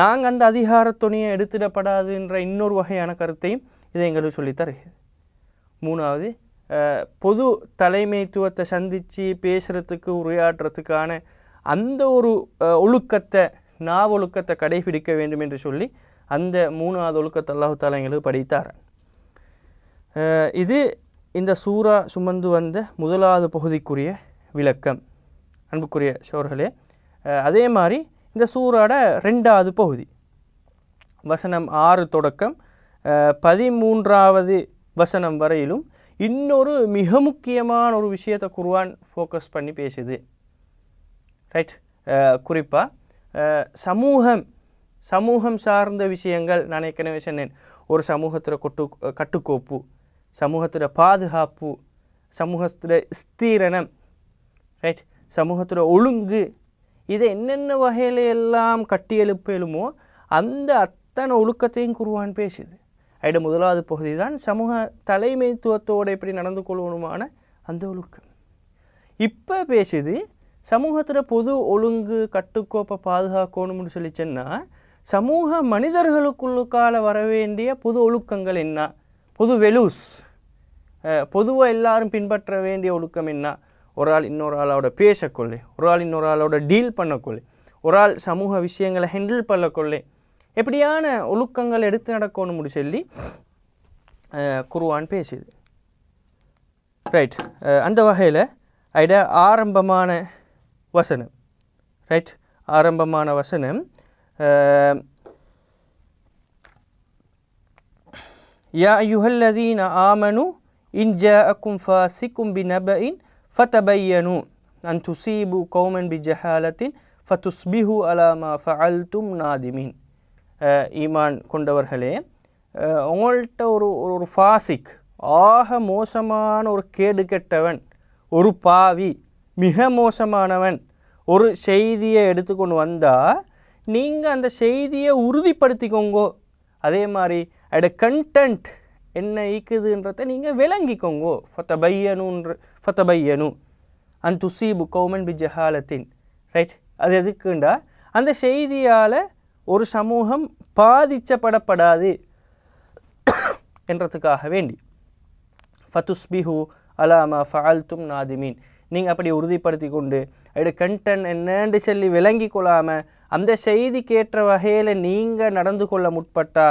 நாங்கள் அந்த அதிகார துணியை எடுத்துடப்படாதுன்ற இன்னொரு வகையான கருத்தையும் இதை எங்களுக்கு சொல்லித்தருகிறது மூணாவது பொது தலைமைத்துவத்தை சந்தித்து பேசுகிறதுக்கு உரையாடுறதுக்கான அந்த ஒரு ஒழுக்கத்தை நாவ ஒழுக்கத்தை கடைபிடிக்க வேண்டும் என்று சொல்லி அந்த மூணாவது ஒழுக்கத்தை அல்லாஹு தாலா படித்தார் இது இந்த சூறா சுமந்து வந்த முதலாவது பகுதிக்குரிய விளக்கம் அன்புக்குரிய சோர்களே அதே மாதிரி இந்த சூறாட ரெண்டாவது பகுதி வசனம் ஆறு தொடக்கம் பதிமூன்றாவது வசனம் வரையிலும் இன்னொரு மிக முக்கியமான ஒரு விஷயத்தை குருவான் ஃபோக்கஸ் பண்ணி பேசுது ரைட் குறிப்பாக சமூகம் சமூகம் சார்ந்த விஷயங்கள் நான் ஏற்கனவே சொன்னேன் ஒரு சமூகத்தில் கொட்டு கட்டுக்கோப்பு சமூகத்தில் பாதுகாப்பு சமூகத்தில் ஸ்தீரணம் ரைட் சமூகத்தில் ஒழுங்கு இதை என்னென்ன வகையில எல்லாம் கட்டியெழுப்பலுமோ அந்த அத்தனை ஒழுக்கத்தையும் குருவான் பேசுது ஆகிடும் முதலாவது பகுதி தான் சமூக தலைமைத்துவத்தோடு எப்படி நடந்து கொள்வனுமான அந்த ஒழுக்கம் இப்போ பேசுது சமூகத்தில் பொது ஒழுங்கு கட்டுக்கோப்பை பாதுகாக்கணும்னு சொல்லிச்சேன்னா சமூக மனிதர்களுக்குள்ளுக்கால வர வேண்டிய பொது ஒழுக்கங்கள் என்ன பொது வெலூஸ் பொதுவாக எல்லாரும் பின்பற்ற வேண்டிய ஒழுக்கம் என்ன ஒரு ஆள் இன்னொரு ஆளோட பேசக்கொள்ளே ஒரு ஆள் இன்னொரு ஆளோட டீல் பண்ணக்கொள்ளே ஒரு ஆள் சமூக விஷயங்களை ஹேண்டில் பண்ணக்கொள்ளே எப்படியான ஒழுக்கங்கள் எடுத்து நடக்கணும் முடி சொல்லி குருவான் பேசுது ரைட் அந்த வகையில் ஐட ஆரம்பமான வசனம் ரைட் ஆரம்பமான வசனம் யா யுஹல்லதீன் ஆமனு இன்ஜ அக்கும் சிக்கும் பி நபஇன் ஃபதபையனு அன் துசீபு கௌமன் பி ஜஹாலத்தின் ஃபதுஸ்பிஹு அலாமா ஃபஅல்தும் நாதிமின் ஈமான் கொண்டவர்களே உங்கள்கிட்ட ஒரு ஒரு ஃபாசிக் ஆக மோசமான ஒரு கேடு கெட்டவன் ஒரு பாவி மிக மோசமானவன் ஒரு செய்தியை எடுத்துக்கொண்டு வந்தால் நீங்கள் அந்த செய்தியை உறுதிப்படுத்திக்கோங்கோ அதே மாதிரி அட கண்டென்ட் என்ன ஈக்குதுன்றதை நீங்கள் விளங்கிக்கோங்கோ ஃபத்த பையனு அன் துசீபு கௌமன் பி ஜஹாலத்தின் ரைட் அது எதுக்குண்டா அந்த செய்தியால் ஒரு சமூகம் பாதிச்சப்படப்படாது என்றதுக்காக வேண்டி ஃபத்துஸ்பிஹு அலாமா ஃபால்தும் நாதிமீன் நீங்கள் அப்படி உறுதிப்படுத்தி கொண்டு அதோட கண்டன் என்னன்னு சொல்லி விளங்கி கொள்ளாமல் அந்த கேட்ட வகையில் நீங்கள் நடந்து கொள்ள முற்பட்டா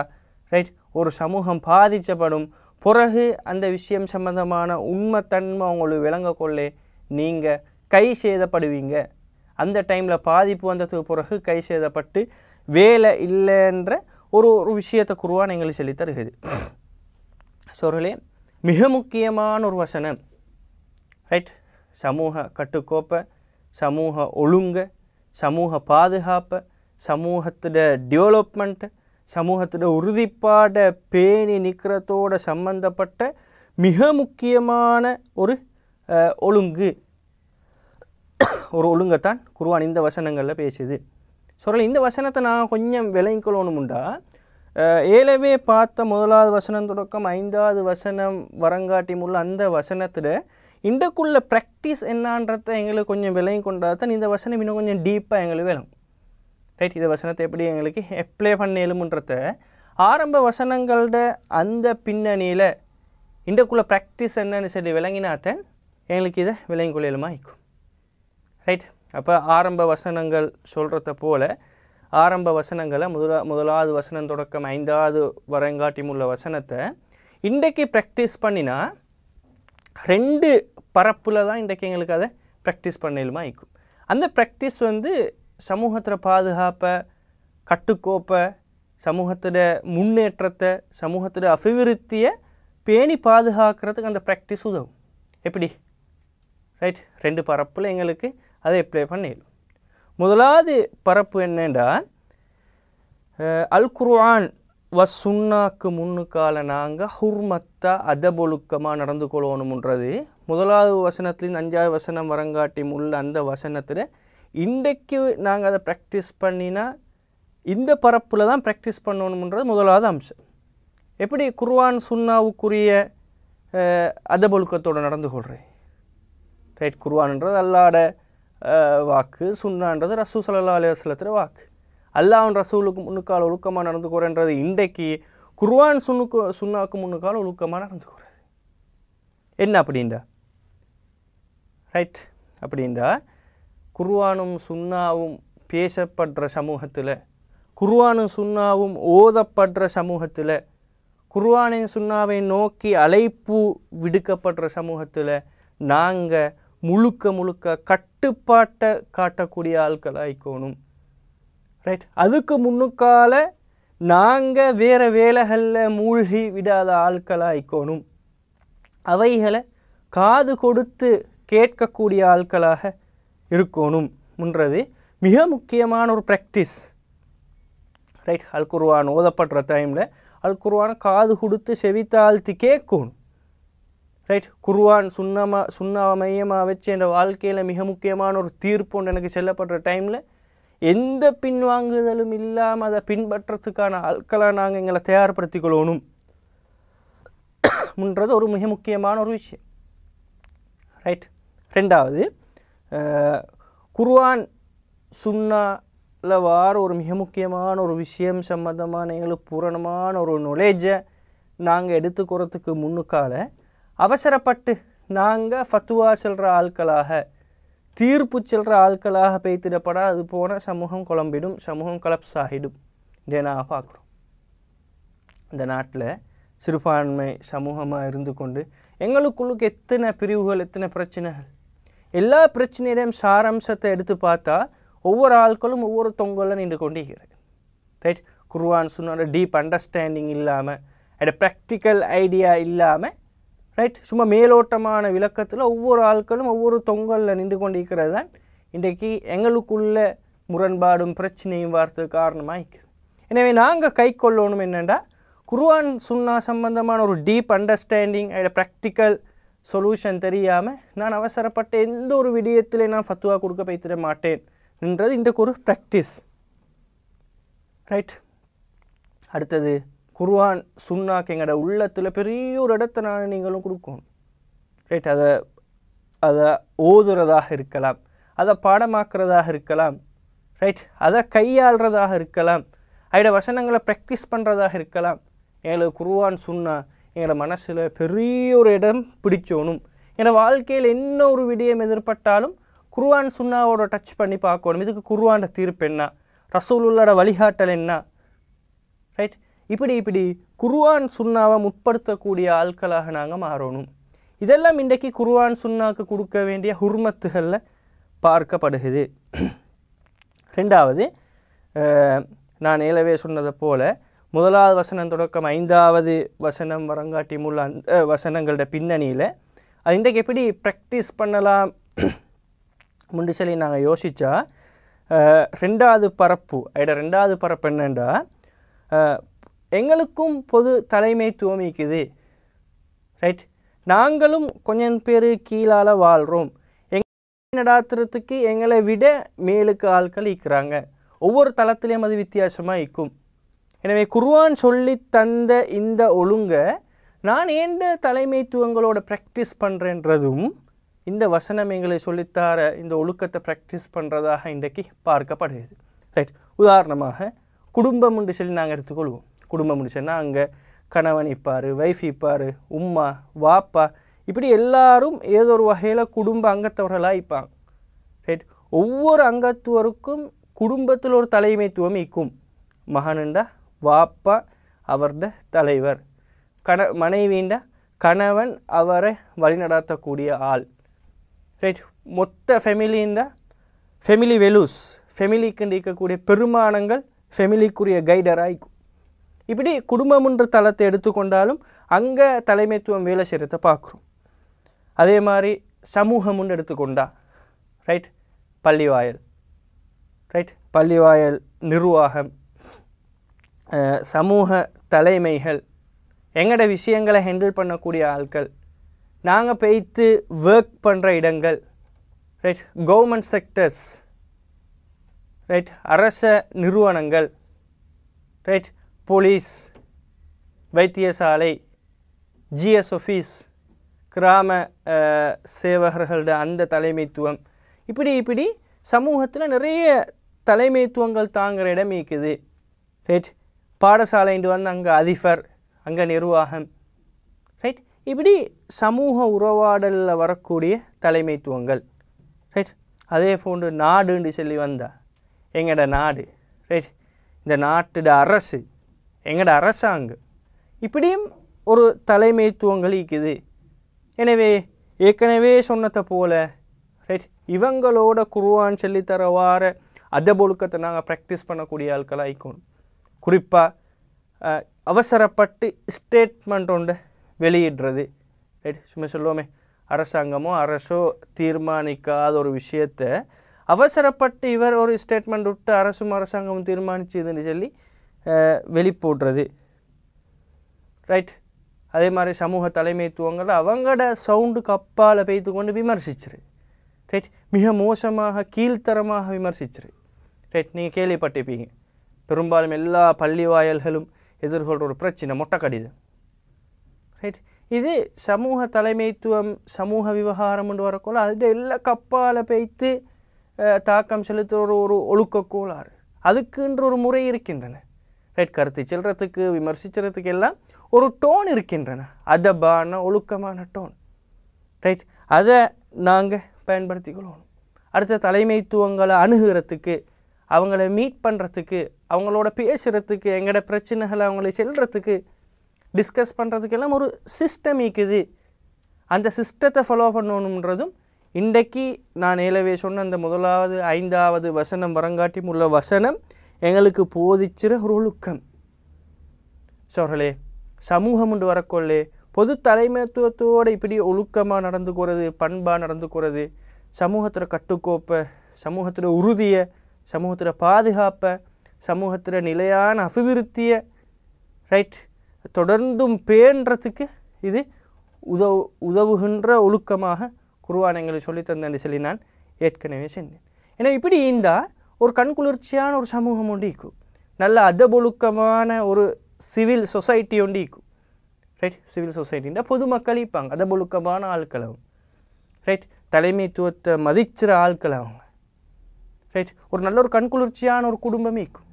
ரைட் ஒரு சமூகம் பாதிச்சப்படும் பிறகு அந்த விஷயம் சம்பந்தமான உண்மைத்தன்மை விளங்க விளங்கக்கொள்ளே நீங்கள் கை சேதப்படுவீங்க அந்த டைமில் பாதிப்பு வந்ததுக்கு பிறகு கை செய்தப்பட்டு வேலை இல்லைன்ற ஒரு ஒரு விஷயத்தை குருவான் எங்களுக்கு சொல்லி தருகிறது சோர்களே மிக முக்கியமான ஒரு வசனம் ரைட் சமூக கட்டுக்கோப்பை சமூக ஒழுங்கை சமூக பாதுகாப்பை சமூகத்தோட டெவலப்மெண்ட்டு சமூகத்தோட உறுதிப்பாடை பேணி நிற்கிறதோட சம்பந்தப்பட்ட மிக முக்கியமான ஒரு ஒழுங்கு ஒரு ஒழுங்கத்தான் குருவான் இந்த வசனங்களில் பேசுது சொல்ல இந்த வசனத்தை நான் கொஞ்சம் விளங்கிக்கொள்ளணும்டா ஏழவே பார்த்த முதலாவது வசனம் தொடக்கம் ஐந்தாவது வசனம் வரங்காட்டி முள்ள அந்த வசனத்தில் இன்றைக்குள்ள ப்ராக்டிஸ் என்னான்றத எங்களுக்கு கொஞ்சம் விலையும் கொண்டா தான் இந்த வசனம் இன்னும் கொஞ்சம் டீப்பாக எங்களுக்கு வேணும் ரைட் இந்த வசனத்தை எப்படி எங்களுக்கு எப்ளை பண்ண ஆரம்ப வசனங்களோட அந்த பின்னணியில் இண்டக்குள்ளே ப்ராக்டிஸ் என்னன்னு சொல்லி விளங்கினாத்தன் எங்களுக்கு இதை விலையும் கொள்ளையலுமா இருக்கும் ரைட் அப்போ ஆரம்ப வசனங்கள் சொல்கிறத போல் ஆரம்ப வசனங்களை முதலா முதலாவது வசனம் தொடக்கம் ஐந்தாவது வரங்காட்டியும் உள்ள வசனத்தை இன்றைக்கு ப்ராக்டிஸ் பண்ணினா ரெண்டு பரப்பில் தான் இன்றைக்கு எங்களுக்கு அதை ப்ராக்டிஸ் பண்ணிலுமா இருக்கும் அந்த ப்ராக்டிஸ் வந்து சமூகத்தில் பாதுகாப்பை கட்டுக்கோப்பை சமூகத்தில் முன்னேற்றத்தை சமூகத்தில் அபிவிருத்தியை பேணி பாதுகாக்கிறதுக்கு அந்த ப்ராக்டிஸ் உதவும் எப்படி ரைட் ரெண்டு பரப்பில் எங்களுக்கு அதை அப்ளை பண்ணிடும் முதலாவது பரப்பு என்னென்றால் அல் குர்ஆன் வசுன்னாக்கு முன்னுக்கால நாங்கள் ஹுர்மத்தா அதபொழுக்கமாக நடந்து கொள்ளணும்ன்றது முதலாவது வசனத்துலேருந்து அஞ்சாவது வசனம் வரங்காட்டி உள்ள அந்த வசனத்தில் இன்றைக்கு நாங்கள் அதை ப்ராக்டிஸ் பண்ணினா இந்த பரப்பில் தான் ப்ராக்டிஸ் பண்ணணுமுன்றது முதலாவது அம்சம் எப்படி குர்வான் சுன்னாவுக்குரிய அதபொழுக்கத்தோடு நடந்து கொள்கிறேன் ரைட் குர்வான்ன்றது அல்லாட வாக்கு சுண்ணான்றது ரசூ சல்லா அலையாஸ்லத்துற வாக்கு அல்லாஹன் ரசூலுக்கு முன்னுக்கால் ஒழுக்கமாக நடந்து போகிறேன்றது இன்றைக்கு குர்வான் சுண்ணுக்கு சுண்ணாவுக்கு முன்னுக்கால் ஒழுக்கமாக நடந்து போகிறது என்ன அப்படின்றா ரைட் அப்படின்றா குர்வானும் சுண்ணாவும் பேசப்படுற சமூகத்தில் குர்வானும் சுண்ணாவும் ஓதப்படுற சமூகத்தில் குர்வானின் சுண்ணாவை நோக்கி அழைப்பு விடுக்கப்படுற சமூகத்தில் நாங்கள் முழுக்க முழுக்க கட்டுப்பாட்டை காட்டக்கூடிய ஆட்களாக ரைட் அதுக்கு முன்னுக்கால நாங்கள் வேறு வேலைகளில் மூழ்கி விடாத ஆட்களாக இருக்கணும் அவைகளை காது கொடுத்து கேட்கக்கூடிய ஆட்களாக இருக்கணும் முன்றது மிக முக்கியமான ஒரு ப்ராக்டிஸ் ரைட் அல் ஓதப்படுற டைமில் அல்குருவான காது கொடுத்து செவித்தாழ்த்து கேட்கணும் ரைட் குர்வான் சுண்ணமா சுண்ணாவை மையமாக வச்சு என்ற வாழ்க்கையில் மிக முக்கியமான ஒரு தீர்ப்பு ஒன்று எனக்கு செல்லப்படுற டைமில் எந்த பின்வாங்குதலும் இல்லாமல் அதை பின்பற்றுறதுக்கான ஆட்களை நாங்கள் எங்களை தயார்படுத்தி கொள்ளணும் முன்றது ஒரு மிக முக்கியமான ஒரு விஷயம் ரைட் ரெண்டாவது குர்வான் சுண்ணாவில் வார ஒரு மிக முக்கியமான ஒரு விஷயம் சம்மந்தமான எங்களுக்கு பூரணமான ஒரு நொலேஜை நாங்கள் எடுத்துக்கிறதுக்கு முன்னுக்கால அவசரப்பட்டு நாங்கள் ஃபத்துவா செல்கிற ஆட்களாக தீர்ப்பு செல்கிற ஆட்களாக பேய்த்திடப்பட அது போன சமூகம் குழம்பிடும் சமூகம் கலப்ஸ் ஆகிடும் இதை நான் பார்க்குறோம் இந்த நாட்டில் சிறுபான்மை சமூகமாக இருந்து கொண்டு எங்களுக்குள்ளுக்கு எத்தனை பிரிவுகள் எத்தனை பிரச்சனைகள் எல்லா பிரச்சனையிடையும் சாராம்சத்தை எடுத்து பார்த்தா ஒவ்வொரு ஆட்களும் ஒவ்வொரு தொங்கலில் நின்று கொண்டிருக்கிறது ரைட் குர்வான் சொன்னோட டீப் அண்டர்ஸ்டாண்டிங் இல்லாமல் அட் ப்ராக்டிக்கல் ஐடியா இல்லாமல் ரைட் சும்மா மேலோட்டமான விளக்கத்தில் ஒவ்வொரு ஆட்களும் ஒவ்வொரு தொங்கலில் நின்று கொண்டு இருக்கிறது தான் இன்றைக்கு எங்களுக்குள்ள முரண்பாடும் பிரச்சனையும் வார்த்தை காரணமாக இருக்குது எனவே நாங்கள் கை கொள்ளணும் என்னென்னா குருவான் சுன்னா சம்பந்தமான ஒரு டீப் அண்டர்ஸ்டாண்டிங் அதோட ப்ராக்டிக்கல் சொல்யூஷன் தெரியாமல் நான் அவசரப்பட்ட எந்த ஒரு விடயத்திலே நான் ஃபத்துவா கொடுக்க வைத்திட மாட்டேன் என்றது இன்றைக்கு ஒரு ப்ராக்டிஸ் ரைட் அடுத்தது குருவான் சுன்னாக்கு எங்களோட உள்ளத்தில் பெரிய ஒரு இடத்த நான் நீங்களும் கொடுக்கணும் ரைட் அதை அதை ஓதுறதாக இருக்கலாம் அதை பாடமாக்குறதாக இருக்கலாம் ரைட் அதை கையாளுறதாக இருக்கலாம் அதோட வசனங்களை ப்ராக்டிஸ் பண்ணுறதாக இருக்கலாம் எங்களுக்கு குருவான் சுன்னா எங்களோட மனசில் பெரிய ஒரு இடம் பிடிச்சோணும் என்னோடய வாழ்க்கையில் என்ன ஒரு விடயம் எதிர்பட்டாலும் குருவான் சுண்ணாவோட டச் பண்ணி பார்க்கணும் இதுக்கு குருவான்ட தீர்ப்பு என்ன ரசூலுள்ளோட வழிகாட்டல் என்ன ரைட் இப்படி இப்படி குருவான் சுண்ணாவை முற்படுத்தக்கூடிய ஆட்களாக நாங்கள் மாறணும் இதெல்லாம் இன்றைக்கு குருவான் சுன்னாக்கு கொடுக்க வேண்டிய ஹுர்மத்துகளில் பார்க்கப்படுகிறது ரெண்டாவது நான் ஏலவே சொன்னதை போல் முதலாவது வசனம் தொடக்கம் ஐந்தாவது வசனம் வரங்காட்டி முள்ள அந்த வசனங்களோட பின்னணியில் அது இன்றைக்கு எப்படி ப்ராக்டிஸ் பண்ணலாம் முண்டு சொல்லி நாங்கள் யோசித்தா ரெண்டாவது பரப்பு அதோட ரெண்டாவது பரப்பு என்னென்றா எங்களுக்கும் பொது தலைமைத்துவம் இருக்குது ரைட் நாங்களும் கொஞ்சம் பேர் கீழால் வாழ்கிறோம் எங்கள் நடாத்துறதுக்கு எங்களை விட மேலுக்கு ஆட்கள் இருக்கிறாங்க ஒவ்வொரு தளத்துலேயும் அது வித்தியாசமாக இருக்கும் எனவே குர்வான் சொல்லி தந்த இந்த ஒழுங்கை நான் ஏண்ட தலைமைத்துவங்களோட ப்ராக்டிஸ் பண்ணுறேன்றதும் இந்த வசனம் எங்களை சொல்லித்தார இந்த ஒழுக்கத்தை ப்ராக்டிஸ் பண்ணுறதாக இன்றைக்கு பார்க்கப்படுகிறது ரைட் உதாரணமாக குடும்பம் என்று சொல்லி நாங்கள் எடுத்துக்கொள்வோம் குடும்பம் முடிச்சுன்னா அங்கே கணவன் இப்பார் ஒய்ஃப் இப்பார் உம்மா வாப்பா இப்படி எல்லாரும் ஏதோ ஒரு வகையில் குடும்ப அங்கத்தவர்களாக இருப்பாங்க ரைட் ஒவ்வொரு அங்கத்துவருக்கும் குடும்பத்தில் ஒரு தலைமைத்துவம் இக்கும் மகனுண்டா வாப்பா அவர்த தலைவர் கண மனைவிண்டா கணவன் அவரை வழிநடத்தக்கூடிய ஆள் ரைட் மொத்த ஃபெமிலின்டா ஃபெமிலி வெலூஸ் ஃபெமிலிக்கு இருக்கக்கூடிய பெருமானங்கள் ஃபெமிலிக்குரிய கைடராக இருக்கும் இப்படி குடும்பம்ன்ற தளத்தை எடுத்துக்கொண்டாலும் அங்கே தலைமைத்துவம் வேலை செய்கிறத பார்க்குறோம் அதே மாதிரி சமூகம்னு எடுத்துக்கொண்டா ரைட் பள்ளிவாயல் ரைட் பள்ளிவாயல் நிர்வாகம் சமூக தலைமைகள் எங்கட விஷயங்களை ஹேண்டில் பண்ணக்கூடிய ஆட்கள் நாங்கள் பேய்த்து ஒர்க் பண்ணுற இடங்கள் ரைட் கவர்மெண்ட் செக்டர்ஸ் ரைட் அரச நிறுவனங்கள் ரைட் போலீஸ் வைத்தியசாலை ஜிஎஸ் ஆஃபீஸ் கிராம சேவகர்களோட அந்த தலைமைத்துவம் இப்படி இப்படி சமூகத்தில் நிறைய தலைமைத்துவங்கள் தாங்கிற இடம் இருக்குது ரைட் பாடசாலைண்டு வந்து அங்கே அதிபர் அங்கே நிர்வாகம் ரைட் இப்படி சமூக உறவாடலில் வரக்கூடிய தலைமைத்துவங்கள் ரைட் அதே போன்று நாடுன்னு சொல்லி வந்தால் எங்களோட நாடு ரைட் இந்த நாட்டோட அரசு எங்களோட அரசாங்கம் இப்படியும் ஒரு தலைமைத்துவங்கள் இருக்குது எனவே ஏற்கனவே சொன்னதை போல ரைட் இவங்களோட குருவான் சொல்லித்தரவார அதபொழுக்கத்தை நாங்கள் ப்ராக்டிஸ் பண்ணக்கூடிய ஆட்களாக ஆயிக்கணும் குறிப்பாக அவசரப்பட்டு ஸ்டேட்மெண்ட் ஒன்று வெளியிடுறது ரைட் சும்மா சொல்லுவோமே அரசாங்கமோ அரசோ தீர்மானிக்காத ஒரு விஷயத்தை அவசரப்பட்டு இவர் ஒரு ஸ்டேட்மெண்ட் விட்டு அரசும் அரசாங்கமும் தீர்மானிச்சுதுன்னு சொல்லி வெளிப்போடுறது ரைட் அதே மாதிரி சமூக தலைமைத்துவங்களை அவங்களோட சவுண்டுக்கு அப்பால் பெய்து கொண்டு விமர்சிச்சிரு ரைட் மிக மோசமாக கீழ்த்தரமாக விமர்சிச்சிரு ரைட் நீங்கள் கேள்விப்பட்டிருப்பீங்க பெரும்பாலும் எல்லா பள்ளி வாயல்களும் எதிர்கொள்கிற ஒரு பிரச்சனை மொட்டை கடிதம் ரைட் இது சமூக தலைமைத்துவம் சமூக விவகாரம் கொண்டு வரக்கோல அது எல்லா கப்பால் பெய்த்து தாக்கம் செலுத்துகிற ஒரு ஒழுக்கக்கோளாறு அதுக்குன்ற ஒரு முறை இருக்கின்றன ரைட் கருத்தை செல்கிறதுக்கு விமர்சிச்சுறதுக்கு எல்லாம் ஒரு டோன் இருக்கின்றன அதபான ஒழுக்கமான டோன் ரைட் அதை நாங்கள் பயன்படுத்தி கொள்ளணும் அடுத்த தலைமைத்துவங்களை அணுகிறதுக்கு அவங்கள மீட் பண்ணுறதுக்கு அவங்களோட பேசுகிறதுக்கு எங்களோட பிரச்சனைகளை அவங்களை செல்கிறதுக்கு டிஸ்கஸ் பண்ணுறதுக்கெல்லாம் ஒரு சிஸ்டம் இருக்குது அந்த சிஸ்டத்தை ஃபாலோ பண்ணணுன்றதும் இன்றைக்கு நான் ஏலவே சொன்ன அந்த முதலாவது ஐந்தாவது வசனம் வரங்காட்டி உள்ள வசனம் எங்களுக்கு போதிச்சிற ஒரு ஒழுக்கம் சோர்களே சமூகம் என்று வரக்கொள்ளே பொது தலைமைத்துவத்தோடு இப்படி ஒழுக்கமாக நடந்து போகிறது பண்பாக நடந்து போகிறது சமூகத்தில் கட்டுக்கோப்பை சமூகத்தில் உறுதியை சமூகத்தில் பாதுகாப்பை சமூகத்தில் நிலையான அபிவிருத்தியை ரைட் தொடர்ந்தும் பேன்றதுக்கு இது உதவு உதவுகின்ற ஒழுக்கமாக குருவான் எங்களை சொல்லித்தந்தேன்னு சொல்லி நான் ஏற்கனவே சென்றேன் ஏன்னா இப்படி இருந்தால் ஒரு கண்குளிர்ச்சியான ஒரு சமூகம் ஒன்று இருக்கும் நல்ல அதபொழுக்கமான ஒரு சிவில் சொசைட்டி ஒன்று இருக்கும் ரைட் சிவில் சொசைட்டின்னா பொதுமக்கள் இருப்பாங்க அதபொழுக்கமான ஆட்கள் ரைட் தலைமைத்துவத்தை மதிச்சிற ஆட்கள் அவங்க ரைட் ஒரு நல்ல ஒரு கண்குளிர்ச்சியான ஒரு குடும்பமே இருக்கும்